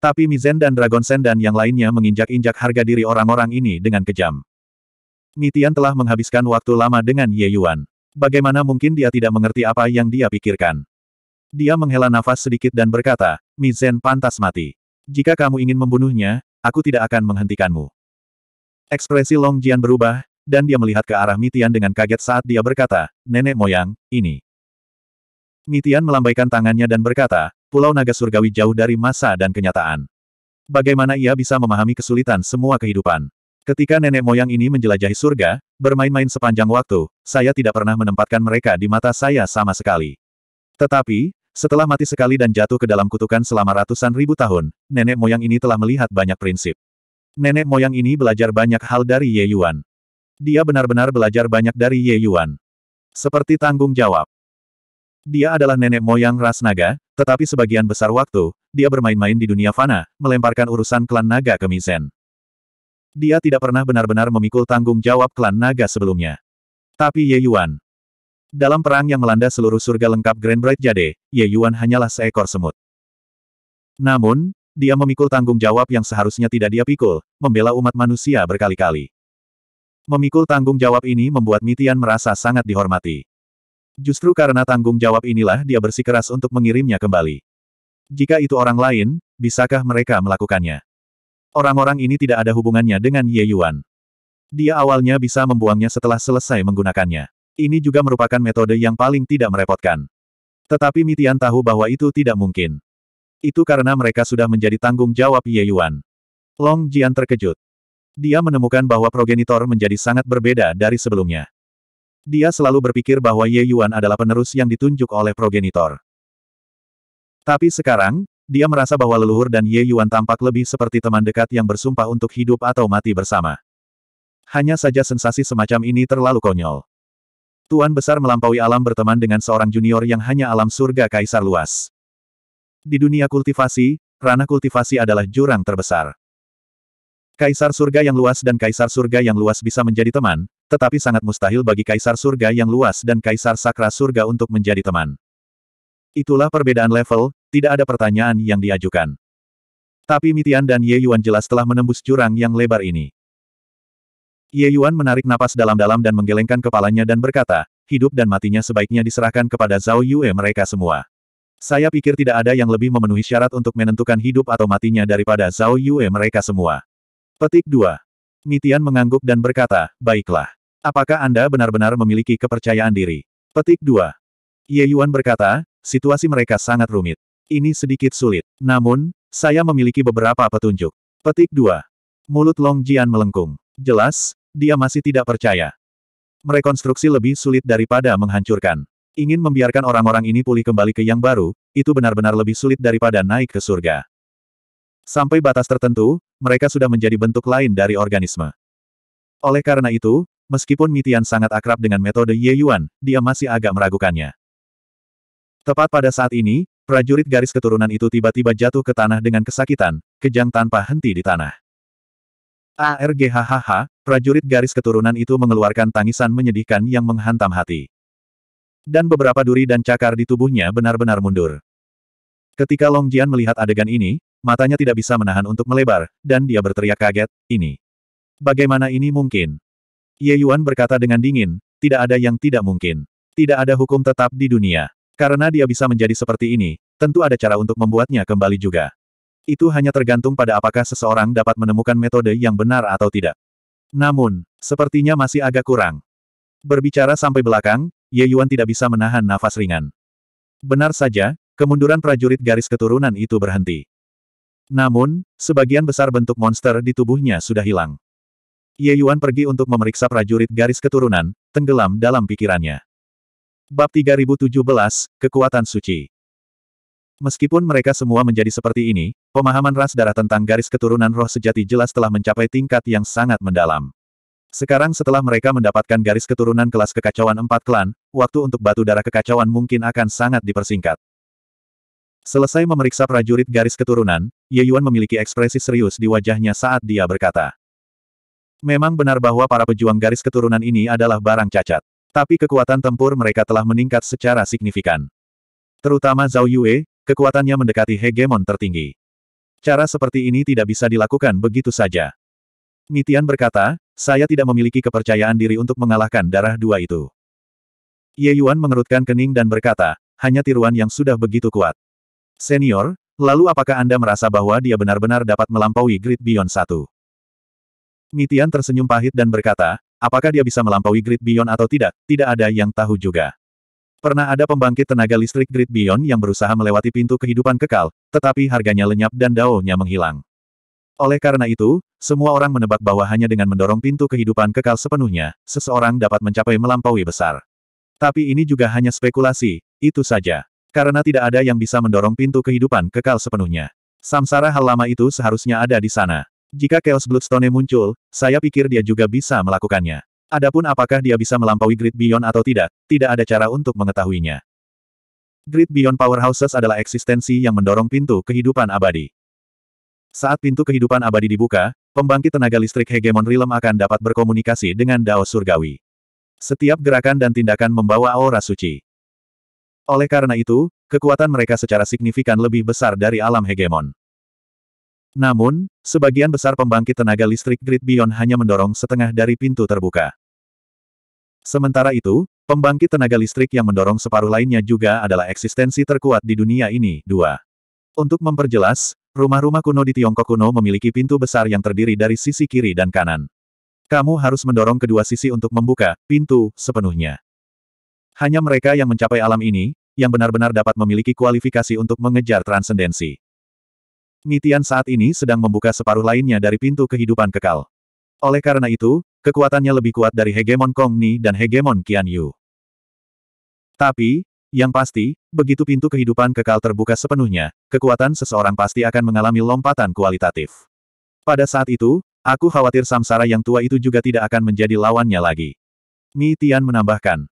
Tapi Mizen dan Dragon Sen dan yang lainnya menginjak-injak harga diri orang-orang ini dengan kejam. Mitian telah menghabiskan waktu lama dengan Ye Yuan. Bagaimana mungkin dia tidak mengerti apa yang dia pikirkan? Dia menghela nafas sedikit dan berkata, Mizen pantas mati. Jika kamu ingin membunuhnya, aku tidak akan menghentikanmu. Ekspresi Long Jian berubah, dan dia melihat ke arah Mitian dengan kaget saat dia berkata, Nenek Moyang, ini. Mitian melambaikan tangannya dan berkata, Pulau Naga Surgawi jauh dari masa dan kenyataan. Bagaimana ia bisa memahami kesulitan semua kehidupan? Ketika nenek moyang ini menjelajahi surga, bermain-main sepanjang waktu, saya tidak pernah menempatkan mereka di mata saya sama sekali. Tetapi, setelah mati sekali dan jatuh ke dalam kutukan selama ratusan ribu tahun, nenek moyang ini telah melihat banyak prinsip. Nenek moyang ini belajar banyak hal dari Ye Yuan. Dia benar-benar belajar banyak dari Ye Yuan. Seperti tanggung jawab, dia adalah nenek moyang ras naga, tetapi sebagian besar waktu, dia bermain-main di dunia fana, melemparkan urusan klan naga ke Mizen. Dia tidak pernah benar-benar memikul tanggung jawab klan naga sebelumnya. Tapi Ye Yuan. Dalam perang yang melanda seluruh surga lengkap Grand Bright Jade, Ye Yuan hanyalah seekor semut. Namun, dia memikul tanggung jawab yang seharusnya tidak dia pikul, membela umat manusia berkali-kali. Memikul tanggung jawab ini membuat Mitian merasa sangat dihormati. Justru karena tanggung jawab inilah dia bersikeras untuk mengirimnya kembali. Jika itu orang lain, bisakah mereka melakukannya? Orang-orang ini tidak ada hubungannya dengan Ye Yuan. Dia awalnya bisa membuangnya setelah selesai menggunakannya. Ini juga merupakan metode yang paling tidak merepotkan. Tetapi Mitian tahu bahwa itu tidak mungkin. Itu karena mereka sudah menjadi tanggung jawab Ye Yuan. Long Jian terkejut. Dia menemukan bahwa progenitor menjadi sangat berbeda dari sebelumnya. Dia selalu berpikir bahwa Ye Yuan adalah penerus yang ditunjuk oleh progenitor. Tapi sekarang, dia merasa bahwa leluhur dan Ye Yuan tampak lebih seperti teman dekat yang bersumpah untuk hidup atau mati bersama. Hanya saja sensasi semacam ini terlalu konyol. Tuan besar melampaui alam berteman dengan seorang junior yang hanya alam surga kaisar luas. Di dunia kultivasi, ranah kultivasi adalah jurang terbesar. Kaisar surga yang luas dan kaisar surga yang luas bisa menjadi teman, tetapi sangat mustahil bagi kaisar surga yang luas dan kaisar sakra surga untuk menjadi teman. Itulah perbedaan level, tidak ada pertanyaan yang diajukan. Tapi Mitian dan Ye Yuan jelas telah menembus jurang yang lebar ini. Ye Yuan menarik napas dalam-dalam dan menggelengkan kepalanya dan berkata, hidup dan matinya sebaiknya diserahkan kepada Zhao Yue mereka semua. Saya pikir tidak ada yang lebih memenuhi syarat untuk menentukan hidup atau matinya daripada Zhao Yue mereka semua. Petik 2. Mitian mengangguk dan berkata, baiklah. Apakah Anda benar-benar memiliki kepercayaan diri? Petik 2. Ye Yuan berkata, situasi mereka sangat rumit. Ini sedikit sulit. Namun, saya memiliki beberapa petunjuk. Petik 2. Mulut Long Jian melengkung. Jelas, dia masih tidak percaya. Merekonstruksi lebih sulit daripada menghancurkan. Ingin membiarkan orang-orang ini pulih kembali ke yang baru, itu benar-benar lebih sulit daripada naik ke surga. Sampai batas tertentu, mereka sudah menjadi bentuk lain dari organisme. Oleh karena itu, meskipun Mitian sangat akrab dengan metode Ye Yuan, dia masih agak meragukannya. Tepat pada saat ini, prajurit garis keturunan itu tiba-tiba jatuh ke tanah dengan kesakitan, kejang tanpa henti di tanah. ARGHHH, prajurit garis keturunan itu mengeluarkan tangisan menyedihkan yang menghantam hati. Dan beberapa duri dan cakar di tubuhnya benar-benar mundur. Ketika Long Jian melihat adegan ini, matanya tidak bisa menahan untuk melebar, dan dia berteriak kaget, ini. Bagaimana ini mungkin? Ye Yuan berkata dengan dingin, tidak ada yang tidak mungkin. Tidak ada hukum tetap di dunia. Karena dia bisa menjadi seperti ini, tentu ada cara untuk membuatnya kembali juga. Itu hanya tergantung pada apakah seseorang dapat menemukan metode yang benar atau tidak. Namun, sepertinya masih agak kurang. Berbicara sampai belakang, Ye Yuan tidak bisa menahan nafas ringan. Benar saja, kemunduran prajurit garis keturunan itu berhenti. Namun, sebagian besar bentuk monster di tubuhnya sudah hilang. Ye Yuan pergi untuk memeriksa prajurit garis keturunan, tenggelam dalam pikirannya. Bab 3017, Kekuatan Suci Meskipun mereka semua menjadi seperti ini, pemahaman ras darah tentang garis keturunan roh sejati jelas telah mencapai tingkat yang sangat mendalam. Sekarang setelah mereka mendapatkan garis keturunan kelas kekacauan empat klan, waktu untuk batu darah kekacauan mungkin akan sangat dipersingkat. Selesai memeriksa prajurit garis keturunan, Ye Yuan memiliki ekspresi serius di wajahnya saat dia berkata. Memang benar bahwa para pejuang garis keturunan ini adalah barang cacat. Tapi kekuatan tempur mereka telah meningkat secara signifikan. Terutama Zhao Yue, kekuatannya mendekati hegemon tertinggi. Cara seperti ini tidak bisa dilakukan begitu saja. Mitian berkata, saya tidak memiliki kepercayaan diri untuk mengalahkan darah dua itu. Ye Yuan mengerutkan kening dan berkata, hanya tiruan yang sudah begitu kuat. Senior, lalu apakah Anda merasa bahwa dia benar-benar dapat melampaui Grid Beyond 1? Mitian tersenyum pahit dan berkata, apakah dia bisa melampaui Grid Beyond atau tidak, tidak ada yang tahu juga. Pernah ada pembangkit tenaga listrik Grid Beyond yang berusaha melewati pintu kehidupan kekal, tetapi harganya lenyap dan daunnya menghilang. Oleh karena itu, semua orang menebak bahwa hanya dengan mendorong pintu kehidupan kekal sepenuhnya, seseorang dapat mencapai melampaui besar. Tapi ini juga hanya spekulasi, itu saja. Karena tidak ada yang bisa mendorong pintu kehidupan kekal sepenuhnya. Samsara hal lama itu seharusnya ada di sana. Jika Chaos Bloodstone muncul, saya pikir dia juga bisa melakukannya. Adapun apakah dia bisa melampaui Grid Beyond atau tidak, tidak ada cara untuk mengetahuinya. Grid Beyond Powerhouses adalah eksistensi yang mendorong pintu kehidupan abadi. Saat pintu kehidupan abadi dibuka, pembangkit tenaga listrik hegemon Rilem akan dapat berkomunikasi dengan Dao Surgawi. Setiap gerakan dan tindakan membawa aura suci. Oleh karena itu, kekuatan mereka secara signifikan lebih besar dari alam hegemon. Namun, sebagian besar pembangkit tenaga listrik grid Beyond hanya mendorong setengah dari pintu terbuka. Sementara itu, pembangkit tenaga listrik yang mendorong separuh lainnya juga adalah eksistensi terkuat di dunia ini. Dua. Untuk memperjelas, rumah-rumah kuno di Tiongkok kuno memiliki pintu besar yang terdiri dari sisi kiri dan kanan. Kamu harus mendorong kedua sisi untuk membuka pintu sepenuhnya. Hanya mereka yang mencapai alam ini, yang benar-benar dapat memiliki kualifikasi untuk mengejar transendensi. Nitian saat ini sedang membuka separuh lainnya dari pintu kehidupan kekal. Oleh karena itu, kekuatannya lebih kuat dari hegemon Kong Ni dan hegemon Qian Yu. Tapi, yang pasti, begitu pintu kehidupan kekal terbuka sepenuhnya, kekuatan seseorang pasti akan mengalami lompatan kualitatif. Pada saat itu, aku khawatir samsara yang tua itu juga tidak akan menjadi lawannya lagi. Nitian Tian menambahkan.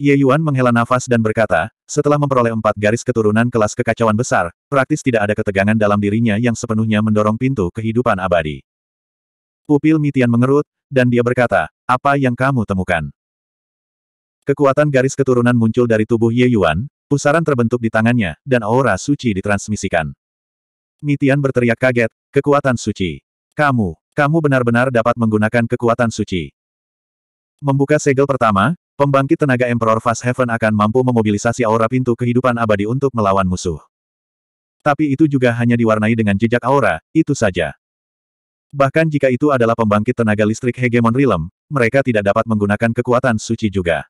Ye Yuan menghela nafas dan berkata, setelah memperoleh empat garis keturunan kelas kekacauan besar, praktis tidak ada ketegangan dalam dirinya yang sepenuhnya mendorong pintu kehidupan abadi. Pupil Mitian mengerut, dan dia berkata, apa yang kamu temukan? Kekuatan garis keturunan muncul dari tubuh Ye Yuan, pusaran terbentuk di tangannya, dan aura suci ditransmisikan. Mitian berteriak kaget, kekuatan suci. Kamu, kamu benar-benar dapat menggunakan kekuatan suci. Membuka segel pertama, Pembangkit tenaga Emperor Fast Heaven akan mampu memobilisasi aura pintu kehidupan abadi untuk melawan musuh. Tapi itu juga hanya diwarnai dengan jejak aura, itu saja. Bahkan jika itu adalah pembangkit tenaga listrik hegemon realm, mereka tidak dapat menggunakan kekuatan suci juga.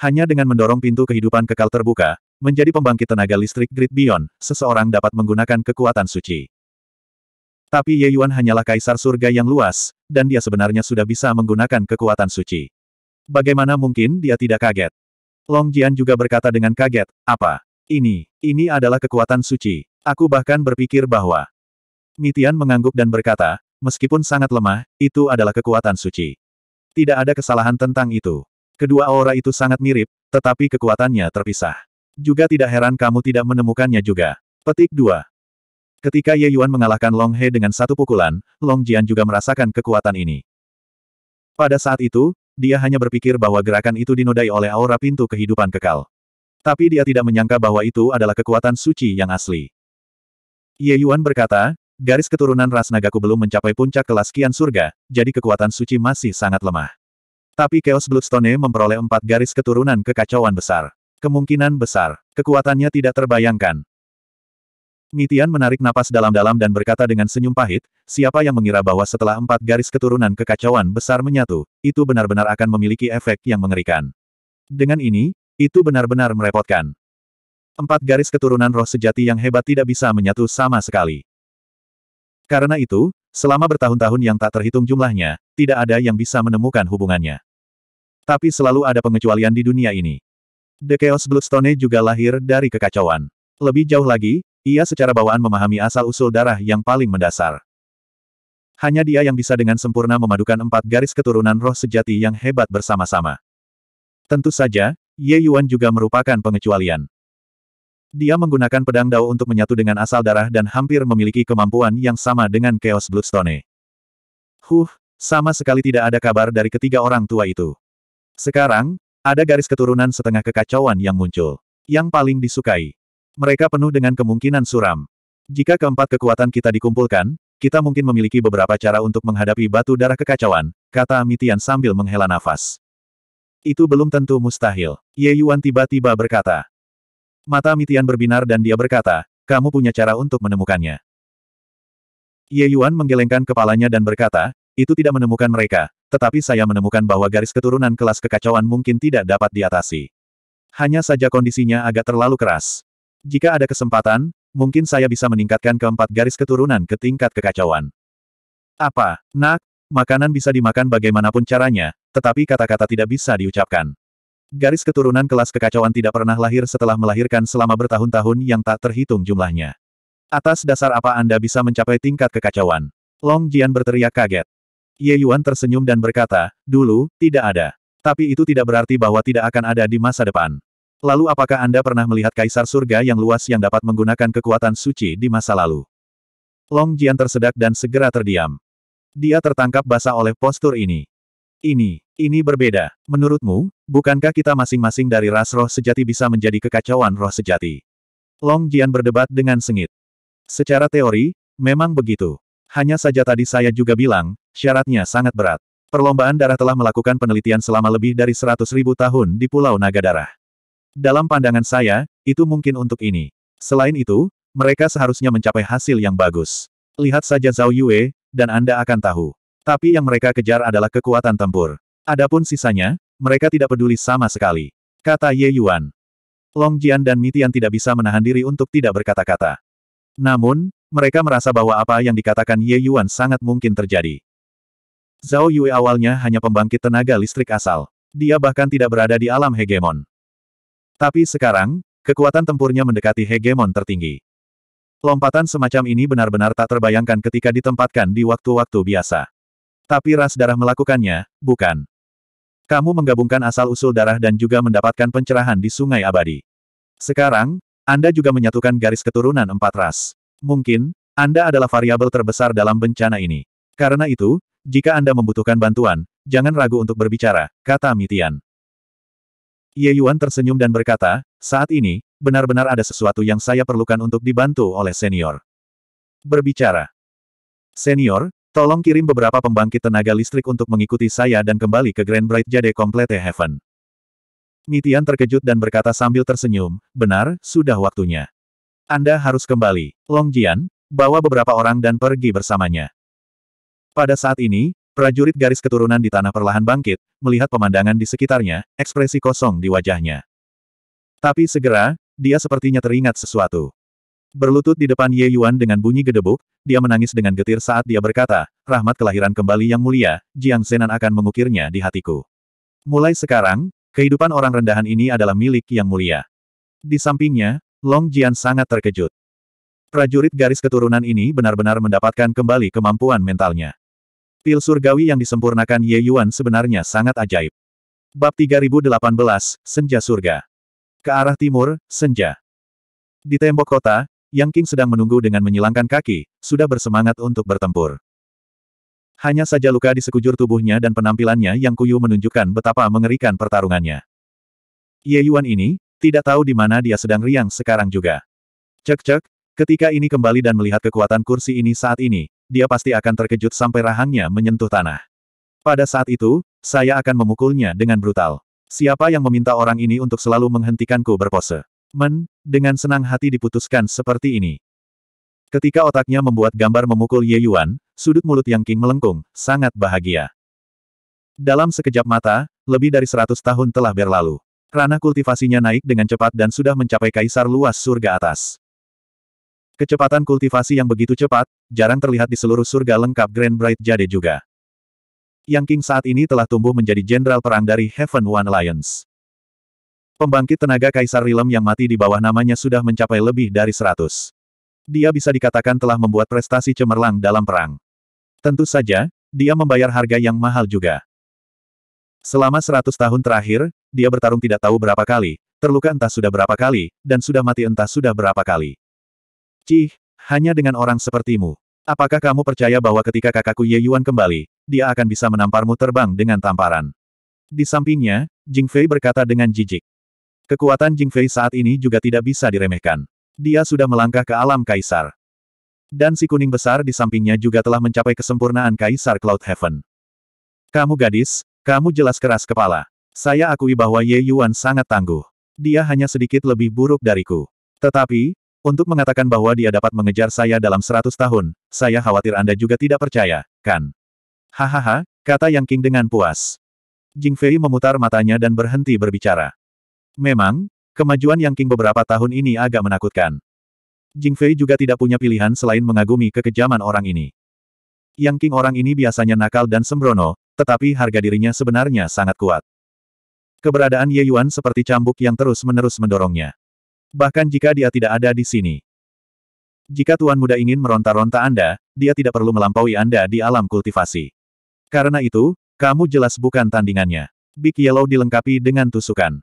Hanya dengan mendorong pintu kehidupan kekal terbuka, menjadi pembangkit tenaga listrik Great Beyond, seseorang dapat menggunakan kekuatan suci. Tapi Ye Yuan hanyalah kaisar surga yang luas, dan dia sebenarnya sudah bisa menggunakan kekuatan suci. Bagaimana mungkin dia tidak kaget? Long Jian juga berkata dengan kaget, apa? Ini, ini adalah kekuatan suci. Aku bahkan berpikir bahwa... Mitian mengangguk dan berkata, meskipun sangat lemah, itu adalah kekuatan suci. Tidak ada kesalahan tentang itu. Kedua aura itu sangat mirip, tetapi kekuatannya terpisah. Juga tidak heran kamu tidak menemukannya juga. Petik 2. Ketika Ye Yuan mengalahkan Long He dengan satu pukulan, Long Jian juga merasakan kekuatan ini. Pada saat itu, dia hanya berpikir bahwa gerakan itu dinodai oleh aura pintu kehidupan kekal. Tapi dia tidak menyangka bahwa itu adalah kekuatan suci yang asli. Ye Yuan berkata, garis keturunan ras nagaku belum mencapai puncak kelas kian surga, jadi kekuatan suci masih sangat lemah. Tapi Chaos Bloodstone memperoleh empat garis keturunan kekacauan besar. Kemungkinan besar, kekuatannya tidak terbayangkan. Nitian menarik napas dalam-dalam dan berkata dengan senyum pahit, siapa yang mengira bahwa setelah empat garis keturunan kekacauan besar menyatu, itu benar-benar akan memiliki efek yang mengerikan. Dengan ini, itu benar-benar merepotkan. Empat garis keturunan roh sejati yang hebat tidak bisa menyatu sama sekali. Karena itu, selama bertahun-tahun yang tak terhitung jumlahnya, tidak ada yang bisa menemukan hubungannya. Tapi selalu ada pengecualian di dunia ini. The Chaos Bloodstone juga lahir dari kekacauan. Lebih jauh lagi, ia secara bawaan memahami asal-usul darah yang paling mendasar. Hanya dia yang bisa dengan sempurna memadukan empat garis keturunan roh sejati yang hebat bersama-sama. Tentu saja, Ye Yuan juga merupakan pengecualian. Dia menggunakan pedang Dao untuk menyatu dengan asal darah dan hampir memiliki kemampuan yang sama dengan Chaos Bloodstone. Huh, sama sekali tidak ada kabar dari ketiga orang tua itu. Sekarang, ada garis keturunan setengah kekacauan yang muncul. Yang paling disukai. Mereka penuh dengan kemungkinan suram. Jika keempat kekuatan kita dikumpulkan, kita mungkin memiliki beberapa cara untuk menghadapi batu darah kekacauan, kata Mitian sambil menghela nafas. Itu belum tentu mustahil. Ye Yuan tiba-tiba berkata. Mata Mitian berbinar dan dia berkata, kamu punya cara untuk menemukannya. Ye Yuan menggelengkan kepalanya dan berkata, itu tidak menemukan mereka, tetapi saya menemukan bahwa garis keturunan kelas kekacauan mungkin tidak dapat diatasi. Hanya saja kondisinya agak terlalu keras. Jika ada kesempatan, mungkin saya bisa meningkatkan keempat garis keturunan ke tingkat kekacauan. Apa, nak? Makanan bisa dimakan bagaimanapun caranya, tetapi kata-kata tidak bisa diucapkan. Garis keturunan kelas kekacauan tidak pernah lahir setelah melahirkan selama bertahun-tahun yang tak terhitung jumlahnya. Atas dasar apa Anda bisa mencapai tingkat kekacauan? Long Jian berteriak kaget. Ye Yuan tersenyum dan berkata, dulu, tidak ada. Tapi itu tidak berarti bahwa tidak akan ada di masa depan. Lalu apakah Anda pernah melihat kaisar surga yang luas yang dapat menggunakan kekuatan suci di masa lalu? Long Jian tersedak dan segera terdiam. Dia tertangkap basah oleh postur ini. Ini, ini berbeda. Menurutmu, bukankah kita masing-masing dari ras roh sejati bisa menjadi kekacauan roh sejati? Long Jian berdebat dengan sengit. Secara teori, memang begitu. Hanya saja tadi saya juga bilang, syaratnya sangat berat. Perlombaan darah telah melakukan penelitian selama lebih dari 100.000 tahun di Pulau Naga Darah. Dalam pandangan saya, itu mungkin untuk ini. Selain itu, mereka seharusnya mencapai hasil yang bagus. Lihat saja Zhao Yue, dan Anda akan tahu. Tapi yang mereka kejar adalah kekuatan tempur. Adapun sisanya, mereka tidak peduli sama sekali. Kata Ye Yuan. Long Jian dan Mi Tian tidak bisa menahan diri untuk tidak berkata-kata. Namun, mereka merasa bahwa apa yang dikatakan Ye Yuan sangat mungkin terjadi. Zhao Yue awalnya hanya pembangkit tenaga listrik asal. Dia bahkan tidak berada di alam hegemon. Tapi sekarang, kekuatan tempurnya mendekati hegemon tertinggi. Lompatan semacam ini benar-benar tak terbayangkan ketika ditempatkan di waktu-waktu biasa. Tapi ras darah melakukannya, bukan. Kamu menggabungkan asal-usul darah dan juga mendapatkan pencerahan di Sungai Abadi. Sekarang, Anda juga menyatukan garis keturunan empat ras. Mungkin, Anda adalah variabel terbesar dalam bencana ini. Karena itu, jika Anda membutuhkan bantuan, jangan ragu untuk berbicara, kata Mitian. Ye Yuan tersenyum dan berkata, saat ini, benar-benar ada sesuatu yang saya perlukan untuk dibantu oleh senior. Berbicara. Senior, tolong kirim beberapa pembangkit tenaga listrik untuk mengikuti saya dan kembali ke Grand Bright Jade Complete Heaven. Mitian terkejut dan berkata sambil tersenyum, benar, sudah waktunya. Anda harus kembali. Long Jian, bawa beberapa orang dan pergi bersamanya. Pada saat ini, Prajurit garis keturunan di tanah perlahan bangkit, melihat pemandangan di sekitarnya, ekspresi kosong di wajahnya. Tapi segera, dia sepertinya teringat sesuatu. Berlutut di depan Ye Yuan dengan bunyi gedebuk, dia menangis dengan getir saat dia berkata, rahmat kelahiran kembali yang mulia, Jiang Zenan akan mengukirnya di hatiku. Mulai sekarang, kehidupan orang rendahan ini adalah milik yang mulia. Di sampingnya, Long Jian sangat terkejut. Prajurit garis keturunan ini benar-benar mendapatkan kembali kemampuan mentalnya. Pil surgawi yang disempurnakan Ye Yuan sebenarnya sangat ajaib. Bab 3018, Senja Surga. Ke arah timur, Senja. Di tembok kota, Yang King sedang menunggu dengan menyilangkan kaki, sudah bersemangat untuk bertempur. Hanya saja luka di sekujur tubuhnya dan penampilannya yang kuyu menunjukkan betapa mengerikan pertarungannya. Ye Yuan ini, tidak tahu di mana dia sedang riang sekarang juga. Cek-cek, ketika ini kembali dan melihat kekuatan kursi ini saat ini, dia pasti akan terkejut sampai rahangnya menyentuh tanah. Pada saat itu, saya akan memukulnya dengan brutal. Siapa yang meminta orang ini untuk selalu menghentikanku berpose? Men, dengan senang hati diputuskan seperti ini. Ketika otaknya membuat gambar memukul Ye Yuan, sudut mulut Yang King melengkung, sangat bahagia. Dalam sekejap mata, lebih dari seratus tahun telah berlalu. Ranah kultivasinya naik dengan cepat dan sudah mencapai kaisar luas surga atas. Kecepatan kultivasi yang begitu cepat, jarang terlihat di seluruh surga lengkap Grand Bright Jade juga. Yang King saat ini telah tumbuh menjadi jenderal perang dari Heaven One Alliance. Pembangkit tenaga Kaisar Rilem yang mati di bawah namanya sudah mencapai lebih dari seratus. Dia bisa dikatakan telah membuat prestasi cemerlang dalam perang. Tentu saja, dia membayar harga yang mahal juga. Selama seratus tahun terakhir, dia bertarung tidak tahu berapa kali, terluka entah sudah berapa kali, dan sudah mati entah sudah berapa kali. Cih, hanya dengan orang sepertimu. Apakah kamu percaya bahwa ketika kakakku Ye Yuan kembali, dia akan bisa menamparmu terbang dengan tamparan? Di sampingnya, Jing Fei berkata dengan jijik. Kekuatan Jing Fei saat ini juga tidak bisa diremehkan. Dia sudah melangkah ke alam kaisar. Dan si kuning besar di sampingnya juga telah mencapai kesempurnaan kaisar Cloud Heaven. Kamu gadis, kamu jelas keras kepala. Saya akui bahwa Ye Yuan sangat tangguh. Dia hanya sedikit lebih buruk dariku. Tetapi, untuk mengatakan bahwa dia dapat mengejar saya dalam seratus tahun, saya khawatir Anda juga tidak percaya, kan? Hahaha, kata Yang King dengan puas. Jing Fei memutar matanya dan berhenti berbicara. Memang, kemajuan Yang King beberapa tahun ini agak menakutkan. Jing Fei juga tidak punya pilihan selain mengagumi kekejaman orang ini. Yang King orang ini biasanya nakal dan sembrono, tetapi harga dirinya sebenarnya sangat kuat. Keberadaan Ye Yuan seperti cambuk yang terus-menerus mendorongnya bahkan jika dia tidak ada di sini. Jika Tuan Muda ingin meronta-ronta Anda, dia tidak perlu melampaui Anda di alam kultivasi. Karena itu, kamu jelas bukan tandingannya. Big Yellow dilengkapi dengan tusukan.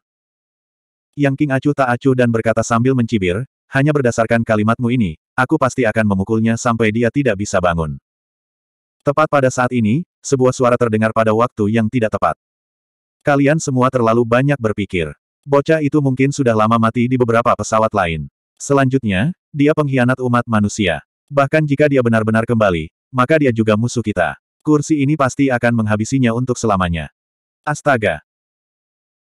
Yang King acuh tak acuh dan berkata sambil mencibir, hanya berdasarkan kalimatmu ini, aku pasti akan memukulnya sampai dia tidak bisa bangun. Tepat pada saat ini, sebuah suara terdengar pada waktu yang tidak tepat. Kalian semua terlalu banyak berpikir. Bocah itu mungkin sudah lama mati di beberapa pesawat lain. Selanjutnya, dia pengkhianat umat manusia. Bahkan jika dia benar-benar kembali, maka dia juga musuh kita. Kursi ini pasti akan menghabisinya untuk selamanya. Astaga!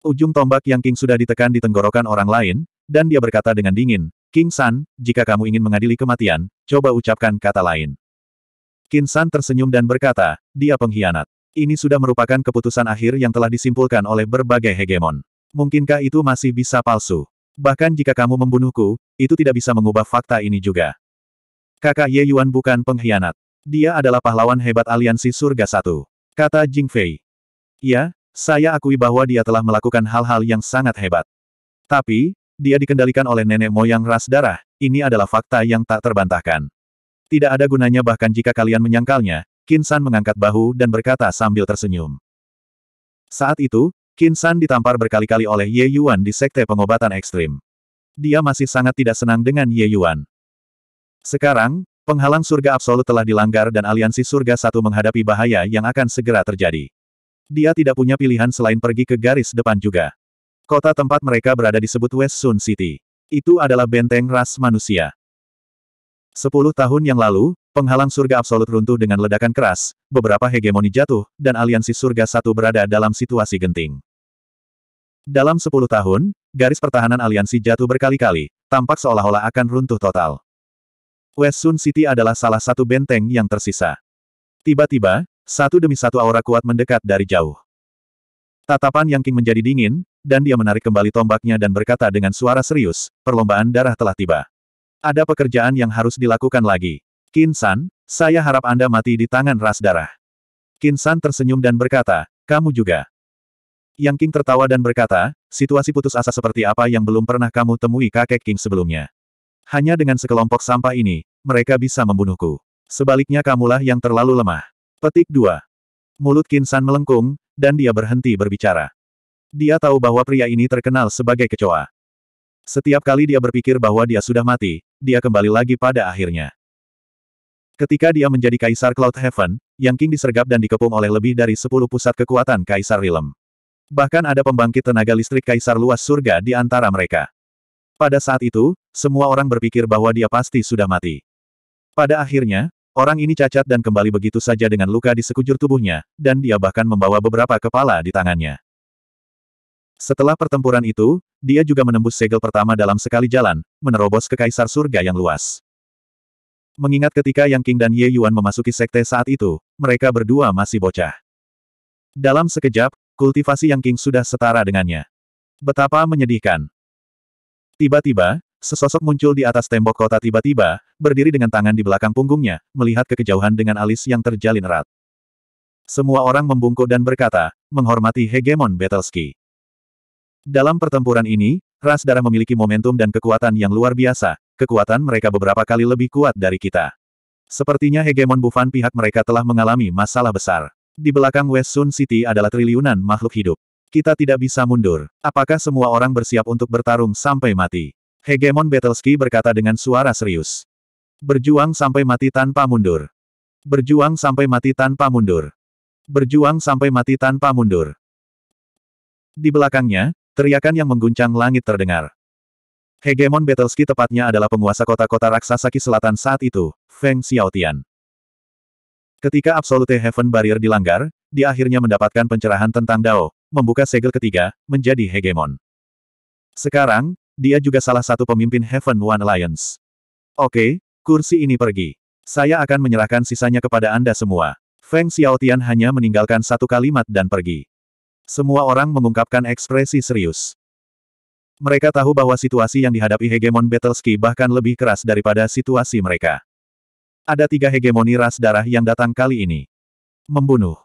Ujung tombak yang King sudah ditekan di tenggorokan orang lain, dan dia berkata dengan dingin, King San, jika kamu ingin mengadili kematian, coba ucapkan kata lain. King San tersenyum dan berkata, dia pengkhianat. Ini sudah merupakan keputusan akhir yang telah disimpulkan oleh berbagai hegemon. Mungkinkah itu masih bisa palsu? Bahkan jika kamu membunuhku, itu tidak bisa mengubah fakta ini juga. Kakak Ye Yuan bukan pengkhianat. Dia adalah pahlawan hebat aliansi surga satu. Kata Jing Fei. Ya, saya akui bahwa dia telah melakukan hal-hal yang sangat hebat. Tapi, dia dikendalikan oleh nenek moyang ras darah, ini adalah fakta yang tak terbantahkan. Tidak ada gunanya bahkan jika kalian menyangkalnya, Kinsan mengangkat bahu dan berkata sambil tersenyum. Saat itu, Kinsan ditampar berkali-kali oleh Ye Yuan di Sekte Pengobatan Ekstrim. Dia masih sangat tidak senang dengan Ye Yuan. Sekarang, penghalang surga absolut telah dilanggar dan aliansi surga satu menghadapi bahaya yang akan segera terjadi. Dia tidak punya pilihan selain pergi ke garis depan juga. Kota tempat mereka berada disebut West Sun City. Itu adalah benteng ras manusia. Sepuluh tahun yang lalu, Penghalang surga absolut runtuh dengan ledakan keras, beberapa hegemoni jatuh, dan aliansi surga satu berada dalam situasi genting. Dalam sepuluh tahun, garis pertahanan aliansi jatuh berkali-kali, tampak seolah-olah akan runtuh total. West Sun City adalah salah satu benteng yang tersisa. Tiba-tiba, satu demi satu aura kuat mendekat dari jauh. Tatapan Yang King menjadi dingin, dan dia menarik kembali tombaknya dan berkata dengan suara serius, perlombaan darah telah tiba. Ada pekerjaan yang harus dilakukan lagi. Kinsan, San, saya harap Anda mati di tangan ras darah. Kinsan San tersenyum dan berkata, kamu juga. Yang King tertawa dan berkata, situasi putus asa seperti apa yang belum pernah kamu temui kakek King sebelumnya. Hanya dengan sekelompok sampah ini, mereka bisa membunuhku. Sebaliknya kamulah yang terlalu lemah. Petik 2. Mulut Kinsan San melengkung, dan dia berhenti berbicara. Dia tahu bahwa pria ini terkenal sebagai kecoa. Setiap kali dia berpikir bahwa dia sudah mati, dia kembali lagi pada akhirnya. Ketika dia menjadi Kaisar Cloud Heaven, Yang King disergap dan dikepung oleh lebih dari 10 pusat kekuatan Kaisar Realm. Bahkan ada pembangkit tenaga listrik Kaisar Luas Surga di antara mereka. Pada saat itu, semua orang berpikir bahwa dia pasti sudah mati. Pada akhirnya, orang ini cacat dan kembali begitu saja dengan luka di sekujur tubuhnya, dan dia bahkan membawa beberapa kepala di tangannya. Setelah pertempuran itu, dia juga menembus segel pertama dalam sekali jalan, menerobos ke Kaisar Surga yang luas. Mengingat ketika Yang King dan Ye Yuan memasuki sekte saat itu, mereka berdua masih bocah. Dalam sekejap, kultivasi Yang King sudah setara dengannya. Betapa menyedihkan. Tiba-tiba, sesosok muncul di atas tembok kota tiba-tiba, berdiri dengan tangan di belakang punggungnya, melihat ke kejauhan dengan alis yang terjalin erat. Semua orang membungkuk dan berkata, menghormati hegemon Betelski. Dalam pertempuran ini, ras darah memiliki momentum dan kekuatan yang luar biasa, Kekuatan mereka beberapa kali lebih kuat dari kita. Sepertinya hegemon Bufan pihak mereka telah mengalami masalah besar. Di belakang West Sun City adalah triliunan makhluk hidup. Kita tidak bisa mundur. Apakah semua orang bersiap untuk bertarung sampai mati? Hegemon Betelski berkata dengan suara serius. Berjuang sampai mati tanpa mundur. Berjuang sampai mati tanpa mundur. Berjuang sampai mati tanpa mundur. Di belakangnya, teriakan yang mengguncang langit terdengar. Hegemon Betelski tepatnya adalah penguasa kota-kota raksasa Ki Selatan saat itu, Feng Xiaotian. Ketika Absolute Heaven Barrier dilanggar, dia akhirnya mendapatkan pencerahan tentang Dao, membuka segel ketiga, menjadi hegemon. Sekarang, dia juga salah satu pemimpin Heaven One Alliance. Oke, kursi ini pergi. Saya akan menyerahkan sisanya kepada Anda semua. Feng Xiaotian hanya meninggalkan satu kalimat dan pergi. Semua orang mengungkapkan ekspresi serius. Mereka tahu bahwa situasi yang dihadapi hegemon Battleski bahkan lebih keras daripada situasi mereka. Ada tiga hegemoni ras darah yang datang kali ini. Membunuh.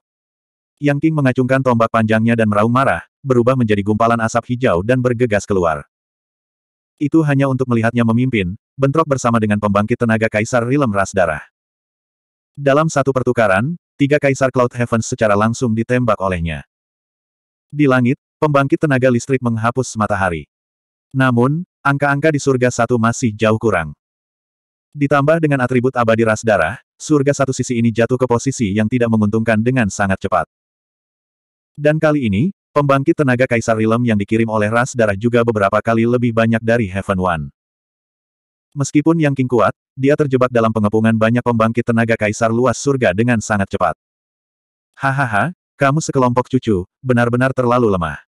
Yang King mengacungkan tombak panjangnya dan meraung marah, berubah menjadi gumpalan asap hijau dan bergegas keluar. Itu hanya untuk melihatnya memimpin, bentrok bersama dengan pembangkit tenaga Kaisar Rilem ras darah. Dalam satu pertukaran, tiga Kaisar Cloud Heaven secara langsung ditembak olehnya. Di langit, pembangkit tenaga listrik menghapus matahari. Namun, angka-angka di surga satu masih jauh kurang. Ditambah dengan atribut abadi ras darah, surga satu sisi ini jatuh ke posisi yang tidak menguntungkan dengan sangat cepat. Dan kali ini, pembangkit tenaga Kaisar Rilem yang dikirim oleh ras darah juga beberapa kali lebih banyak dari Heaven One. Meskipun Yang King kuat, dia terjebak dalam pengepungan banyak pembangkit tenaga Kaisar luas surga dengan sangat cepat. Hahaha, kamu sekelompok cucu, benar-benar terlalu lemah.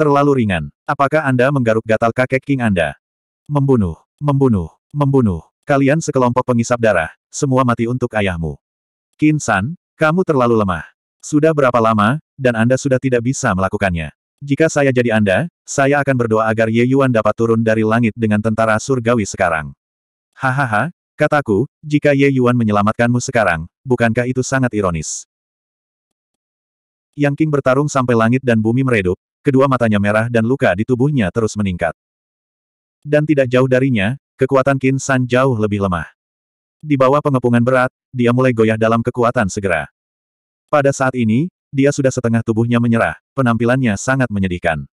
Terlalu ringan. Apakah Anda menggaruk gatal kakek King Anda? Membunuh, membunuh, membunuh. Kalian sekelompok pengisap darah, semua mati untuk ayahmu. Qin San, kamu terlalu lemah. Sudah berapa lama, dan Anda sudah tidak bisa melakukannya. Jika saya jadi Anda, saya akan berdoa agar Ye Yuan dapat turun dari langit dengan tentara surgawi sekarang. Hahaha, kataku, jika Ye Yuan menyelamatkanmu sekarang, bukankah itu sangat ironis? Yang King bertarung sampai langit dan bumi meredup, kedua matanya merah dan luka di tubuhnya terus meningkat. Dan tidak jauh darinya, kekuatan Qin San jauh lebih lemah. Di bawah pengepungan berat, dia mulai goyah dalam kekuatan segera. Pada saat ini, dia sudah setengah tubuhnya menyerah, penampilannya sangat menyedihkan.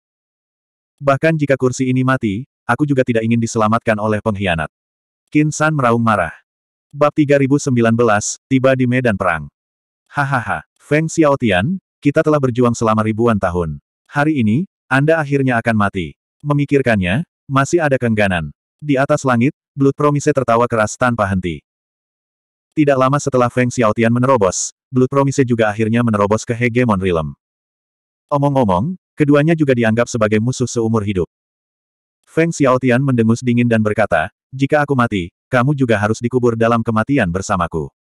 Bahkan jika kursi ini mati, aku juga tidak ingin diselamatkan oleh pengkhianat. Qin San meraung marah. Bab 3019, tiba di medan perang. Hahaha, Feng Xiaotian, kita telah berjuang selama ribuan tahun. Hari ini, Anda akhirnya akan mati. Memikirkannya, masih ada kengganan. Di atas langit, Blood Promise tertawa keras tanpa henti. Tidak lama setelah Feng Xiaotian menerobos, Blood Promise juga akhirnya menerobos ke Hegemon Realm. Omong-omong, keduanya juga dianggap sebagai musuh seumur hidup. Feng Xiaotian mendengus dingin dan berkata, jika aku mati, kamu juga harus dikubur dalam kematian bersamaku.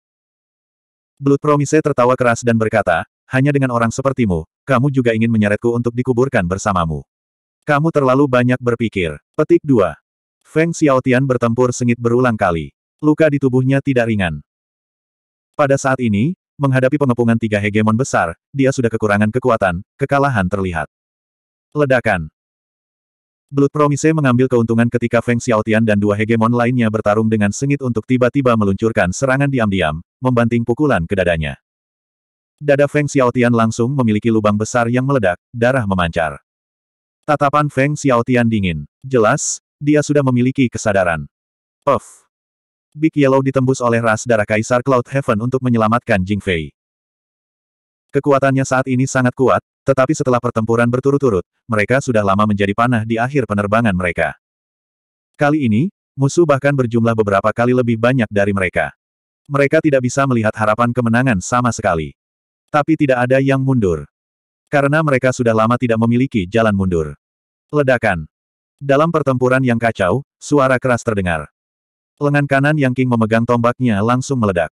Blood Promise tertawa keras dan berkata, hanya dengan orang sepertimu, kamu juga ingin menyeretku untuk dikuburkan bersamamu. Kamu terlalu banyak berpikir. Petik 2. Feng Xiaotian bertempur sengit berulang kali. Luka di tubuhnya tidak ringan. Pada saat ini, menghadapi pengepungan tiga hegemon besar, dia sudah kekurangan kekuatan, kekalahan terlihat. Ledakan. Blood Promise mengambil keuntungan ketika Feng Xiaotian dan dua hegemon lainnya bertarung dengan sengit untuk tiba-tiba meluncurkan serangan diam-diam, membanting pukulan ke dadanya. Dada Feng Xiaotian langsung memiliki lubang besar yang meledak, darah memancar. Tatapan Feng Xiaotian dingin. Jelas, dia sudah memiliki kesadaran. Puff. Big Yellow ditembus oleh ras darah Kaisar Cloud Heaven untuk menyelamatkan Jing Fei. Kekuatannya saat ini sangat kuat, tetapi setelah pertempuran berturut-turut, mereka sudah lama menjadi panah di akhir penerbangan mereka. Kali ini, musuh bahkan berjumlah beberapa kali lebih banyak dari mereka. Mereka tidak bisa melihat harapan kemenangan sama sekali. Tapi tidak ada yang mundur. Karena mereka sudah lama tidak memiliki jalan mundur. Ledakan. Dalam pertempuran yang kacau, suara keras terdengar. Lengan kanan Yang King memegang tombaknya langsung meledak.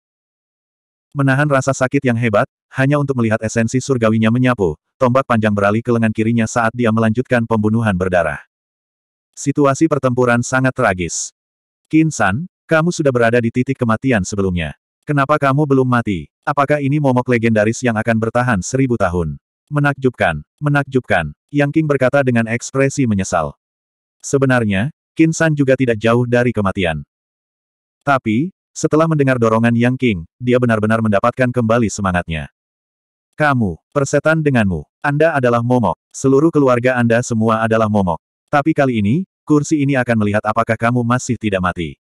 Menahan rasa sakit yang hebat, hanya untuk melihat esensi surgawinya menyapu, tombak panjang beralih ke lengan kirinya saat dia melanjutkan pembunuhan berdarah. Situasi pertempuran sangat tragis. Kinsan, kamu sudah berada di titik kematian sebelumnya. Kenapa kamu belum mati? Apakah ini momok legendaris yang akan bertahan seribu tahun? Menakjubkan, menakjubkan, Yang King berkata dengan ekspresi menyesal. Sebenarnya, Qin San juga tidak jauh dari kematian. Tapi, setelah mendengar dorongan Yang King, dia benar-benar mendapatkan kembali semangatnya. Kamu, persetan denganmu. Anda adalah momok. Seluruh keluarga Anda semua adalah momok. Tapi kali ini, kursi ini akan melihat apakah kamu masih tidak mati.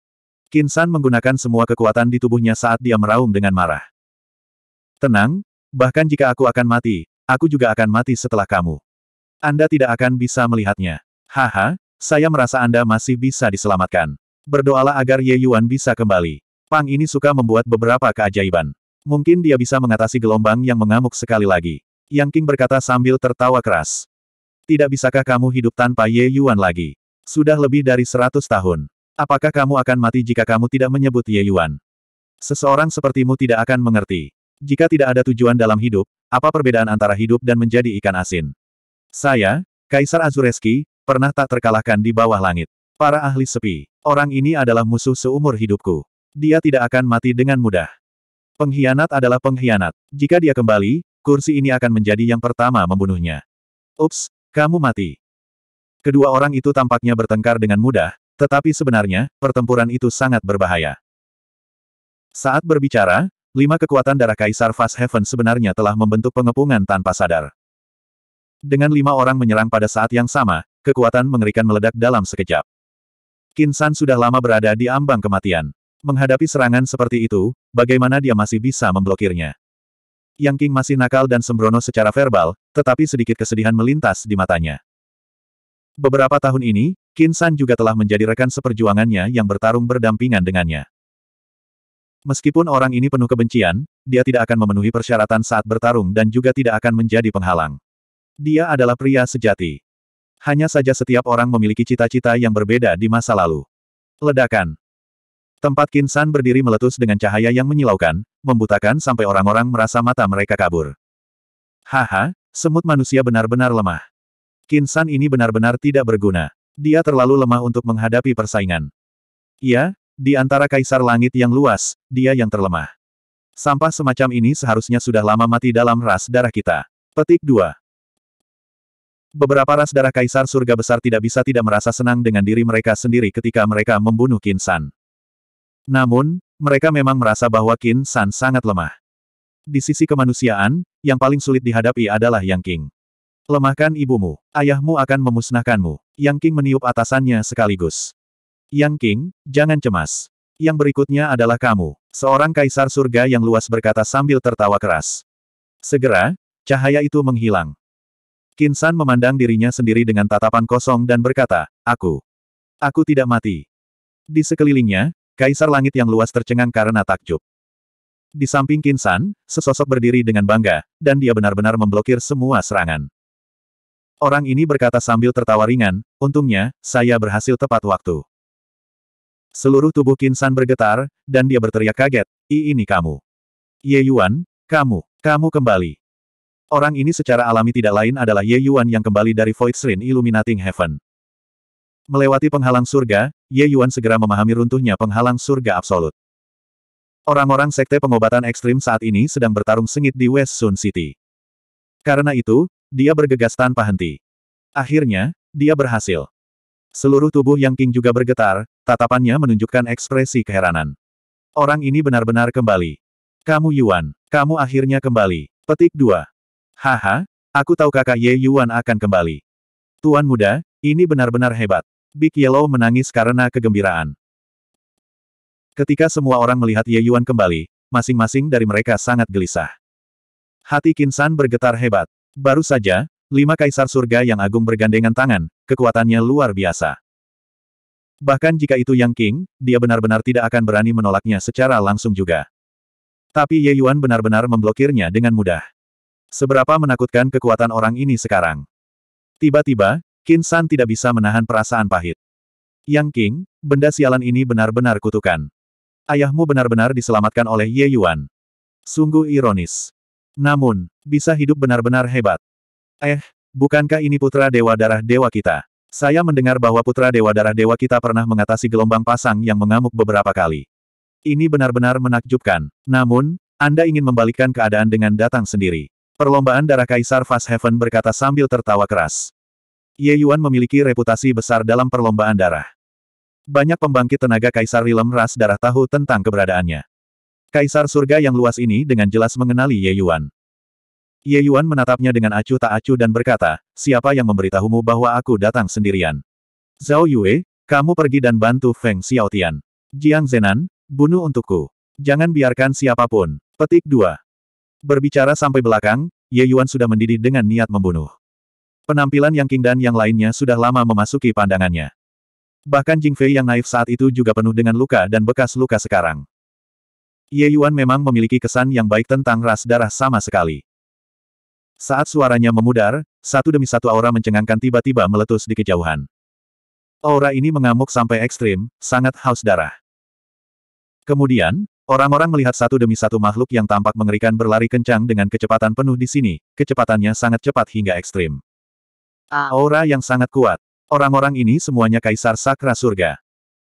Kinsan menggunakan semua kekuatan di tubuhnya saat dia meraung dengan marah. Tenang, bahkan jika aku akan mati, aku juga akan mati setelah kamu. Anda tidak akan bisa melihatnya. Haha, saya merasa Anda masih bisa diselamatkan. Berdoalah agar Ye Yuan bisa kembali. Pang ini suka membuat beberapa keajaiban. Mungkin dia bisa mengatasi gelombang yang mengamuk sekali lagi. Yang King berkata sambil tertawa keras. Tidak bisakah kamu hidup tanpa Ye Yuan lagi? Sudah lebih dari seratus tahun. Apakah kamu akan mati jika kamu tidak menyebut Ye Yuan? Seseorang sepertimu tidak akan mengerti. Jika tidak ada tujuan dalam hidup, apa perbedaan antara hidup dan menjadi ikan asin? Saya, Kaisar Azureski, pernah tak terkalahkan di bawah langit. Para ahli sepi, orang ini adalah musuh seumur hidupku. Dia tidak akan mati dengan mudah. Pengkhianat adalah pengkhianat. Jika dia kembali, kursi ini akan menjadi yang pertama membunuhnya. Ups, kamu mati. Kedua orang itu tampaknya bertengkar dengan mudah, tetapi sebenarnya, pertempuran itu sangat berbahaya. Saat berbicara, lima kekuatan darah Kaisar Fast Heaven sebenarnya telah membentuk pengepungan tanpa sadar. Dengan lima orang menyerang pada saat yang sama, kekuatan mengerikan meledak dalam sekejap. Kinsan sudah lama berada di ambang kematian. Menghadapi serangan seperti itu, bagaimana dia masih bisa memblokirnya? Yang King masih nakal dan sembrono secara verbal, tetapi sedikit kesedihan melintas di matanya. Beberapa tahun ini, Kinsan juga telah menjadi rekan seperjuangannya yang bertarung berdampingan dengannya. Meskipun orang ini penuh kebencian, dia tidak akan memenuhi persyaratan saat bertarung dan juga tidak akan menjadi penghalang. Dia adalah pria sejati. Hanya saja setiap orang memiliki cita-cita yang berbeda di masa lalu. Ledakan. Tempat Kinsan berdiri meletus dengan cahaya yang menyilaukan, membutakan sampai orang-orang merasa mata mereka kabur. Haha, semut manusia benar-benar lemah. Kinsan ini benar-benar tidak berguna. Dia terlalu lemah untuk menghadapi persaingan. Ya, di antara kaisar langit yang luas, dia yang terlemah. Sampah semacam ini seharusnya sudah lama mati dalam ras darah kita. Petik 2. Beberapa ras darah kaisar surga besar tidak bisa tidak merasa senang dengan diri mereka sendiri ketika mereka membunuh Qin Kinsan. Namun, mereka memang merasa bahwa Qin Kinsan sangat lemah. Di sisi kemanusiaan, yang paling sulit dihadapi adalah Yang King. Lemahkan ibumu, ayahmu akan memusnahkanmu. Yang King meniup atasannya sekaligus. Yang King, jangan cemas. Yang berikutnya adalah kamu, seorang kaisar surga yang luas berkata sambil tertawa keras. Segera, cahaya itu menghilang. Kinsan memandang dirinya sendiri dengan tatapan kosong dan berkata, Aku. Aku tidak mati. Di sekelilingnya, kaisar langit yang luas tercengang karena takjub. Di samping Kinsan, sesosok berdiri dengan bangga, dan dia benar-benar memblokir semua serangan. Orang ini berkata sambil tertawa ringan, untungnya, saya berhasil tepat waktu. Seluruh tubuh Kinsan bergetar, dan dia berteriak kaget, I ini kamu. Ye Yuan, kamu, kamu kembali. Orang ini secara alami tidak lain adalah Ye Yuan yang kembali dari Void Shrine Illuminating Heaven. Melewati penghalang surga, Ye Yuan segera memahami runtuhnya penghalang surga absolut. Orang-orang sekte pengobatan ekstrim saat ini sedang bertarung sengit di West Sun City. Karena itu, dia bergegas tanpa henti. Akhirnya, dia berhasil. Seluruh tubuh Yang King juga bergetar, tatapannya menunjukkan ekspresi keheranan. Orang ini benar-benar kembali. Kamu Yuan, kamu akhirnya kembali. Petik 2. Haha, aku tahu kakak Ye Yuan akan kembali. Tuan muda, ini benar-benar hebat. Big Yellow menangis karena kegembiraan. Ketika semua orang melihat Ye Yuan kembali, masing-masing dari mereka sangat gelisah. Hati Kinsan bergetar hebat. Baru saja, lima kaisar surga yang agung bergandengan tangan, kekuatannya luar biasa. Bahkan jika itu Yang King, dia benar-benar tidak akan berani menolaknya secara langsung juga. Tapi Ye Yuan benar-benar memblokirnya dengan mudah. Seberapa menakutkan kekuatan orang ini sekarang. Tiba-tiba, Qin San tidak bisa menahan perasaan pahit. Yang King, benda sialan ini benar-benar kutukan. Ayahmu benar-benar diselamatkan oleh Ye Yuan. Sungguh ironis. Namun, bisa hidup benar-benar hebat. Eh, bukankah ini putra dewa darah dewa kita? Saya mendengar bahwa putra dewa darah dewa kita pernah mengatasi gelombang pasang yang mengamuk beberapa kali. Ini benar-benar menakjubkan. Namun, Anda ingin membalikkan keadaan dengan datang sendiri. Perlombaan darah Kaisar Fast Heaven berkata sambil tertawa keras. Ye Yuan memiliki reputasi besar dalam perlombaan darah. Banyak pembangkit tenaga Kaisar Rilem Ras darah tahu tentang keberadaannya. Kaisar surga yang luas ini dengan jelas mengenali Ye Yuan. Ye Yuan menatapnya dengan acuh tak acuh dan berkata, siapa yang memberitahumu bahwa aku datang sendirian? Zhao Yue, kamu pergi dan bantu Feng Xiaotian. Jiang Zenan, bunuh untukku. Jangan biarkan siapapun. Petik 2. Berbicara sampai belakang, Ye Yuan sudah mendidih dengan niat membunuh. Penampilan Yang King dan yang lainnya sudah lama memasuki pandangannya. Bahkan Jing Fei yang naif saat itu juga penuh dengan luka dan bekas luka sekarang. Ye Yuan memang memiliki kesan yang baik tentang ras darah sama sekali. Saat suaranya memudar, satu demi satu aura mencengangkan tiba-tiba meletus di kejauhan. Aura ini mengamuk sampai ekstrim, sangat haus darah. Kemudian, orang-orang melihat satu demi satu makhluk yang tampak mengerikan berlari kencang dengan kecepatan penuh di sini, kecepatannya sangat cepat hingga ekstrim. Aura yang sangat kuat. Orang-orang ini semuanya kaisar sakra surga.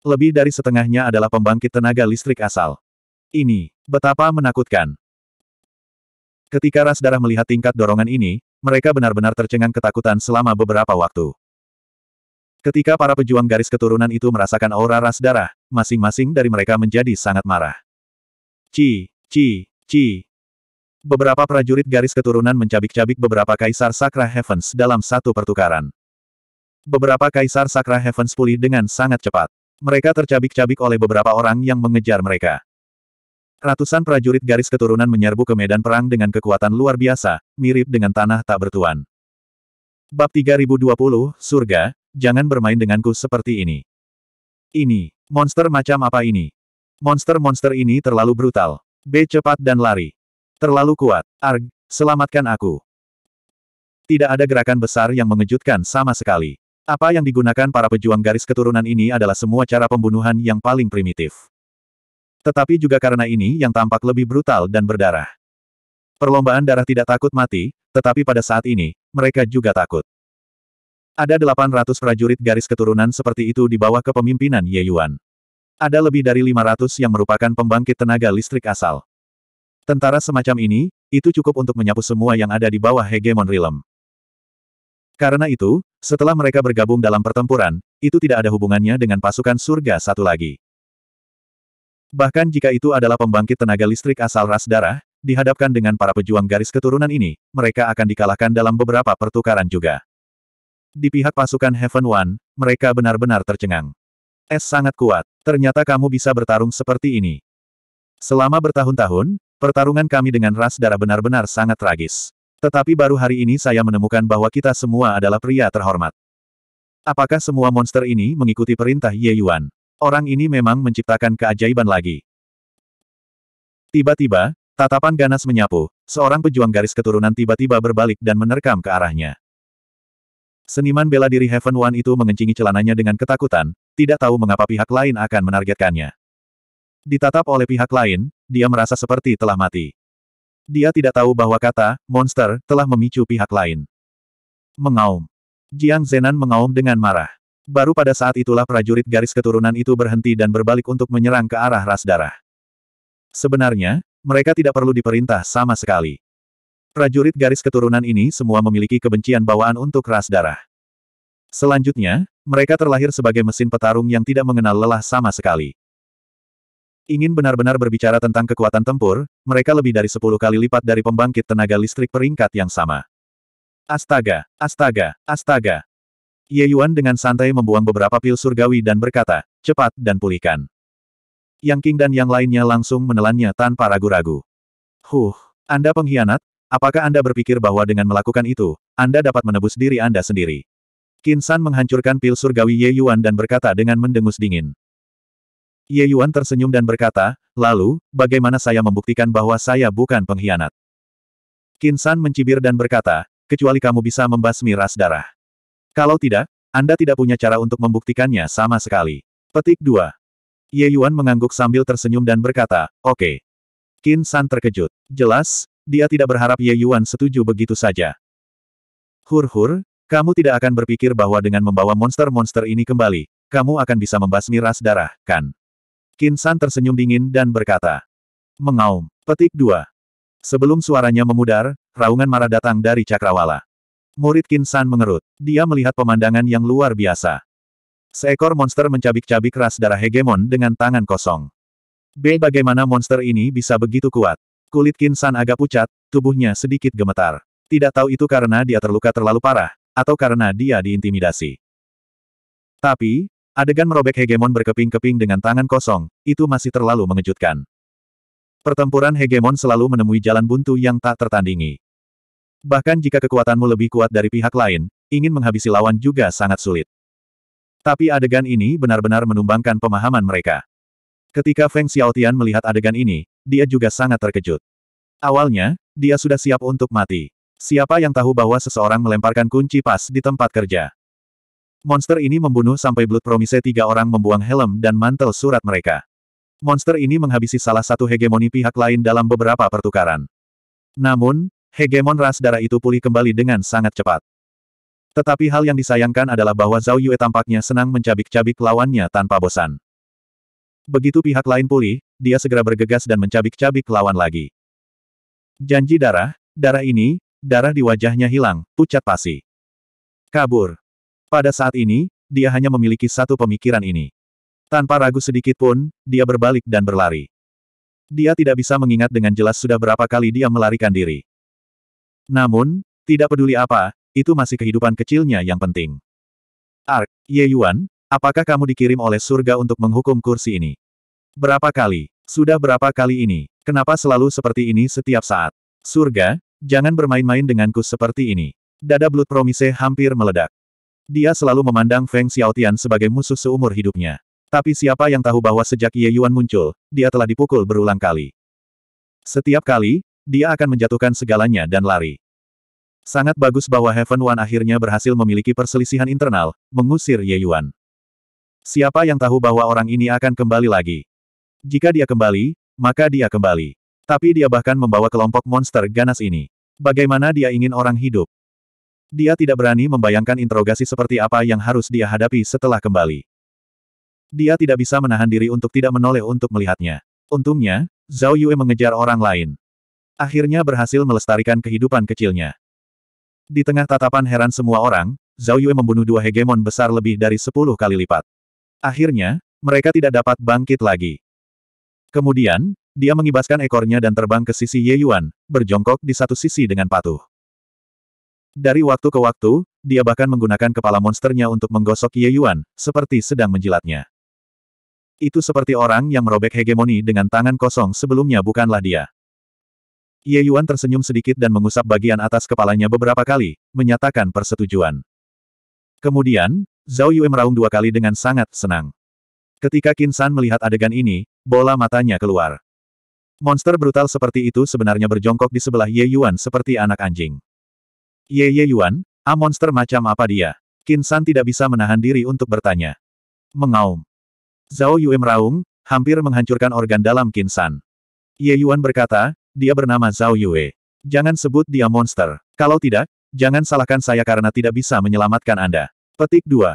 Lebih dari setengahnya adalah pembangkit tenaga listrik asal. Ini, betapa menakutkan. Ketika ras darah melihat tingkat dorongan ini, mereka benar-benar tercengang ketakutan selama beberapa waktu. Ketika para pejuang garis keturunan itu merasakan aura ras darah, masing-masing dari mereka menjadi sangat marah. Ci, ci, ci. Beberapa prajurit garis keturunan mencabik-cabik beberapa kaisar Sakra Heavens dalam satu pertukaran. Beberapa kaisar Sakra Heavens pulih dengan sangat cepat. Mereka tercabik-cabik oleh beberapa orang yang mengejar mereka. Ratusan prajurit garis keturunan menyerbu ke medan perang dengan kekuatan luar biasa, mirip dengan tanah tak bertuan. Bab 3020, Surga, jangan bermain denganku seperti ini. Ini, monster macam apa ini? Monster-monster ini terlalu brutal. B. Cepat dan lari. Terlalu kuat. Arg, selamatkan aku. Tidak ada gerakan besar yang mengejutkan sama sekali. Apa yang digunakan para pejuang garis keturunan ini adalah semua cara pembunuhan yang paling primitif. Tetapi juga karena ini yang tampak lebih brutal dan berdarah. Perlombaan darah tidak takut mati, tetapi pada saat ini, mereka juga takut. Ada 800 prajurit garis keturunan seperti itu di bawah kepemimpinan Ye Yuan. Ada lebih dari 500 yang merupakan pembangkit tenaga listrik asal. Tentara semacam ini, itu cukup untuk menyapu semua yang ada di bawah hegemon realm. Karena itu, setelah mereka bergabung dalam pertempuran, itu tidak ada hubungannya dengan pasukan surga satu lagi. Bahkan jika itu adalah pembangkit tenaga listrik asal ras darah, dihadapkan dengan para pejuang garis keturunan ini, mereka akan dikalahkan dalam beberapa pertukaran juga. Di pihak pasukan Heaven One, mereka benar-benar tercengang. Es sangat kuat, ternyata kamu bisa bertarung seperti ini. Selama bertahun-tahun, pertarungan kami dengan ras darah benar-benar sangat tragis. Tetapi baru hari ini saya menemukan bahwa kita semua adalah pria terhormat. Apakah semua monster ini mengikuti perintah Ye Yuan? Orang ini memang menciptakan keajaiban lagi. Tiba-tiba, tatapan ganas menyapu, seorang pejuang garis keturunan tiba-tiba berbalik dan menerkam ke arahnya. Seniman bela diri Heaven One itu mengencingi celananya dengan ketakutan, tidak tahu mengapa pihak lain akan menargetkannya. Ditatap oleh pihak lain, dia merasa seperti telah mati. Dia tidak tahu bahwa kata, monster, telah memicu pihak lain. Mengaum. Jiang Zenan mengaum dengan marah. Baru pada saat itulah prajurit garis keturunan itu berhenti dan berbalik untuk menyerang ke arah ras darah. Sebenarnya, mereka tidak perlu diperintah sama sekali. Prajurit garis keturunan ini semua memiliki kebencian bawaan untuk ras darah. Selanjutnya, mereka terlahir sebagai mesin petarung yang tidak mengenal lelah sama sekali. Ingin benar-benar berbicara tentang kekuatan tempur, mereka lebih dari 10 kali lipat dari pembangkit tenaga listrik peringkat yang sama. Astaga, astaga, astaga, Ye Yuan dengan santai membuang beberapa pil surgawi dan berkata, cepat dan pulihkan. Yang King dan yang lainnya langsung menelannya tanpa ragu-ragu. Huh, Anda pengkhianat, apakah Anda berpikir bahwa dengan melakukan itu, Anda dapat menebus diri Anda sendiri? Qin San menghancurkan pil surgawi Ye Yuan dan berkata dengan mendengus dingin. Ye Yuan tersenyum dan berkata, lalu, bagaimana saya membuktikan bahwa saya bukan pengkhianat? Qin San mencibir dan berkata, kecuali kamu bisa membasmi ras darah. Kalau tidak, Anda tidak punya cara untuk membuktikannya sama sekali. Petik 2. Ye Yuan mengangguk sambil tersenyum dan berkata, oke. Okay. Qin San terkejut. Jelas, dia tidak berharap Ye Yuan setuju begitu saja. Hur-hur, kamu tidak akan berpikir bahwa dengan membawa monster-monster ini kembali, kamu akan bisa membasmi ras darah, kan? Qin San tersenyum dingin dan berkata. Mengaum. Petik 2. Sebelum suaranya memudar, raungan marah datang dari Cakrawala. Murid Kinsan mengerut. Dia melihat pemandangan yang luar biasa. Seekor monster mencabik-cabik ras darah hegemon dengan tangan kosong. B. Bagaimana monster ini bisa begitu kuat? Kulit Kinsan agak pucat, tubuhnya sedikit gemetar. Tidak tahu itu karena dia terluka terlalu parah, atau karena dia diintimidasi. Tapi, adegan merobek hegemon berkeping-keping dengan tangan kosong, itu masih terlalu mengejutkan. Pertempuran hegemon selalu menemui jalan buntu yang tak tertandingi. Bahkan jika kekuatanmu lebih kuat dari pihak lain, ingin menghabisi lawan juga sangat sulit. Tapi adegan ini benar-benar menumbangkan pemahaman mereka. Ketika Feng Xiaotian melihat adegan ini, dia juga sangat terkejut. Awalnya, dia sudah siap untuk mati. Siapa yang tahu bahwa seseorang melemparkan kunci pas di tempat kerja? Monster ini membunuh sampai Blood Promise tiga orang membuang helm dan mantel surat mereka. Monster ini menghabisi salah satu hegemoni pihak lain dalam beberapa pertukaran. Namun, Hegemon ras darah itu pulih kembali dengan sangat cepat. Tetapi hal yang disayangkan adalah bahwa Zhao Yue tampaknya senang mencabik-cabik lawannya tanpa bosan. Begitu pihak lain pulih, dia segera bergegas dan mencabik-cabik lawan lagi. Janji darah, darah ini, darah di wajahnya hilang, pucat pasi. Kabur. Pada saat ini, dia hanya memiliki satu pemikiran ini. Tanpa ragu sedikit pun, dia berbalik dan berlari. Dia tidak bisa mengingat dengan jelas sudah berapa kali dia melarikan diri. Namun, tidak peduli apa, itu masih kehidupan kecilnya yang penting. Ark, Ye Yuan, apakah kamu dikirim oleh surga untuk menghukum kursi ini? Berapa kali? Sudah berapa kali ini? Kenapa selalu seperti ini setiap saat? Surga, jangan bermain-main denganku seperti ini. Dada Blood Promise hampir meledak. Dia selalu memandang Feng Xiaotian sebagai musuh seumur hidupnya. Tapi siapa yang tahu bahwa sejak Ye Yuan muncul, dia telah dipukul berulang kali. Setiap kali, dia akan menjatuhkan segalanya dan lari. Sangat bagus bahwa Heaven One akhirnya berhasil memiliki perselisihan internal, mengusir Ye Yuan. Siapa yang tahu bahwa orang ini akan kembali lagi? Jika dia kembali, maka dia kembali. Tapi dia bahkan membawa kelompok monster ganas ini. Bagaimana dia ingin orang hidup? Dia tidak berani membayangkan interogasi seperti apa yang harus dia hadapi setelah kembali. Dia tidak bisa menahan diri untuk tidak menoleh untuk melihatnya. Untungnya, Zhao Yue mengejar orang lain akhirnya berhasil melestarikan kehidupan kecilnya. Di tengah tatapan heran semua orang, Zhao Yue membunuh dua hegemon besar lebih dari sepuluh kali lipat. Akhirnya, mereka tidak dapat bangkit lagi. Kemudian, dia mengibaskan ekornya dan terbang ke sisi Ye Yuan, berjongkok di satu sisi dengan patuh. Dari waktu ke waktu, dia bahkan menggunakan kepala monsternya untuk menggosok Ye Yuan, seperti sedang menjilatnya. Itu seperti orang yang merobek hegemoni dengan tangan kosong sebelumnya bukanlah dia. Ye Yuan tersenyum sedikit dan mengusap bagian atas kepalanya beberapa kali, menyatakan persetujuan. Kemudian, Zhao Yue meraung dua kali dengan sangat senang. Ketika Qin San melihat adegan ini, bola matanya keluar. Monster brutal seperti itu sebenarnya berjongkok di sebelah Ye Yuan seperti anak anjing. Ye Ye Yuan, a ah, monster macam apa dia? Qin San tidak bisa menahan diri untuk bertanya. Mengaum. Zhao Yue meraung, hampir menghancurkan organ dalam Qin San. Ye Yuan berkata, dia bernama Zhao Yue. Jangan sebut dia monster. Kalau tidak, jangan salahkan saya karena tidak bisa menyelamatkan Anda. Petik 2.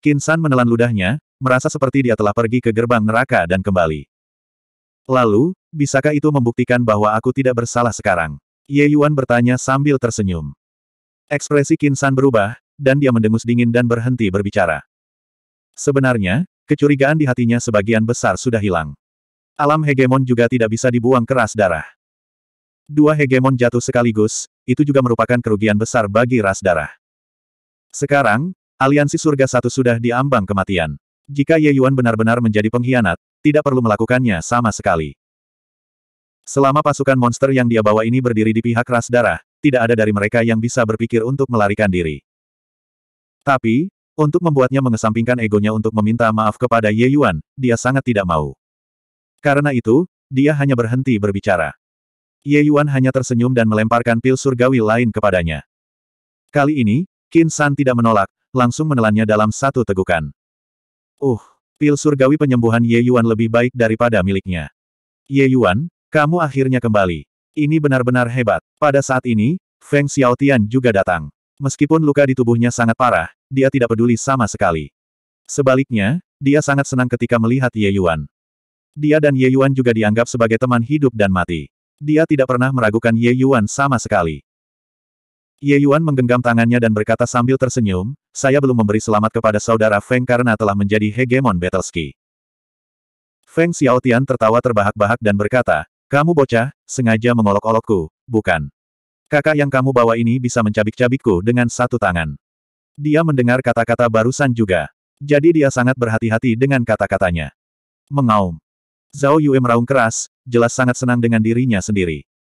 Kinsan menelan ludahnya, merasa seperti dia telah pergi ke gerbang neraka dan kembali. Lalu, bisakah itu membuktikan bahwa aku tidak bersalah sekarang? Ye Yuan bertanya sambil tersenyum. Ekspresi Kinsan berubah, dan dia mendengus dingin dan berhenti berbicara. Sebenarnya, kecurigaan di hatinya sebagian besar sudah hilang. Alam hegemon juga tidak bisa dibuang keras darah. Dua hegemon jatuh sekaligus, itu juga merupakan kerugian besar bagi ras darah. Sekarang, aliansi surga satu sudah diambang kematian. Jika Ye Yuan benar-benar menjadi pengkhianat, tidak perlu melakukannya sama sekali. Selama pasukan monster yang dia bawa ini berdiri di pihak ras darah, tidak ada dari mereka yang bisa berpikir untuk melarikan diri. Tapi, untuk membuatnya mengesampingkan egonya untuk meminta maaf kepada Ye Yuan, dia sangat tidak mau. Karena itu, dia hanya berhenti berbicara. Ye Yuan hanya tersenyum dan melemparkan pil surgawi lain kepadanya. Kali ini, Qin San tidak menolak, langsung menelannya dalam satu tegukan. Uh, pil surgawi penyembuhan Ye Yuan lebih baik daripada miliknya. Ye Yuan, kamu akhirnya kembali. Ini benar-benar hebat. Pada saat ini, Feng Xiaotian juga datang. Meskipun luka di tubuhnya sangat parah, dia tidak peduli sama sekali. Sebaliknya, dia sangat senang ketika melihat Ye Yuan. Dia dan Ye Yuan juga dianggap sebagai teman hidup dan mati. Dia tidak pernah meragukan Ye Yuan sama sekali. Ye Yuan menggenggam tangannya dan berkata sambil tersenyum, saya belum memberi selamat kepada saudara Feng karena telah menjadi hegemon Battlesky. Feng Xiaotian tertawa terbahak-bahak dan berkata, kamu bocah, sengaja mengolok-olokku, bukan. Kakak yang kamu bawa ini bisa mencabik-cabikku dengan satu tangan. Dia mendengar kata-kata barusan juga. Jadi dia sangat berhati-hati dengan kata-katanya. Mengaum. Zhao Yue meraung keras, jelas sangat senang dengan dirinya sendiri.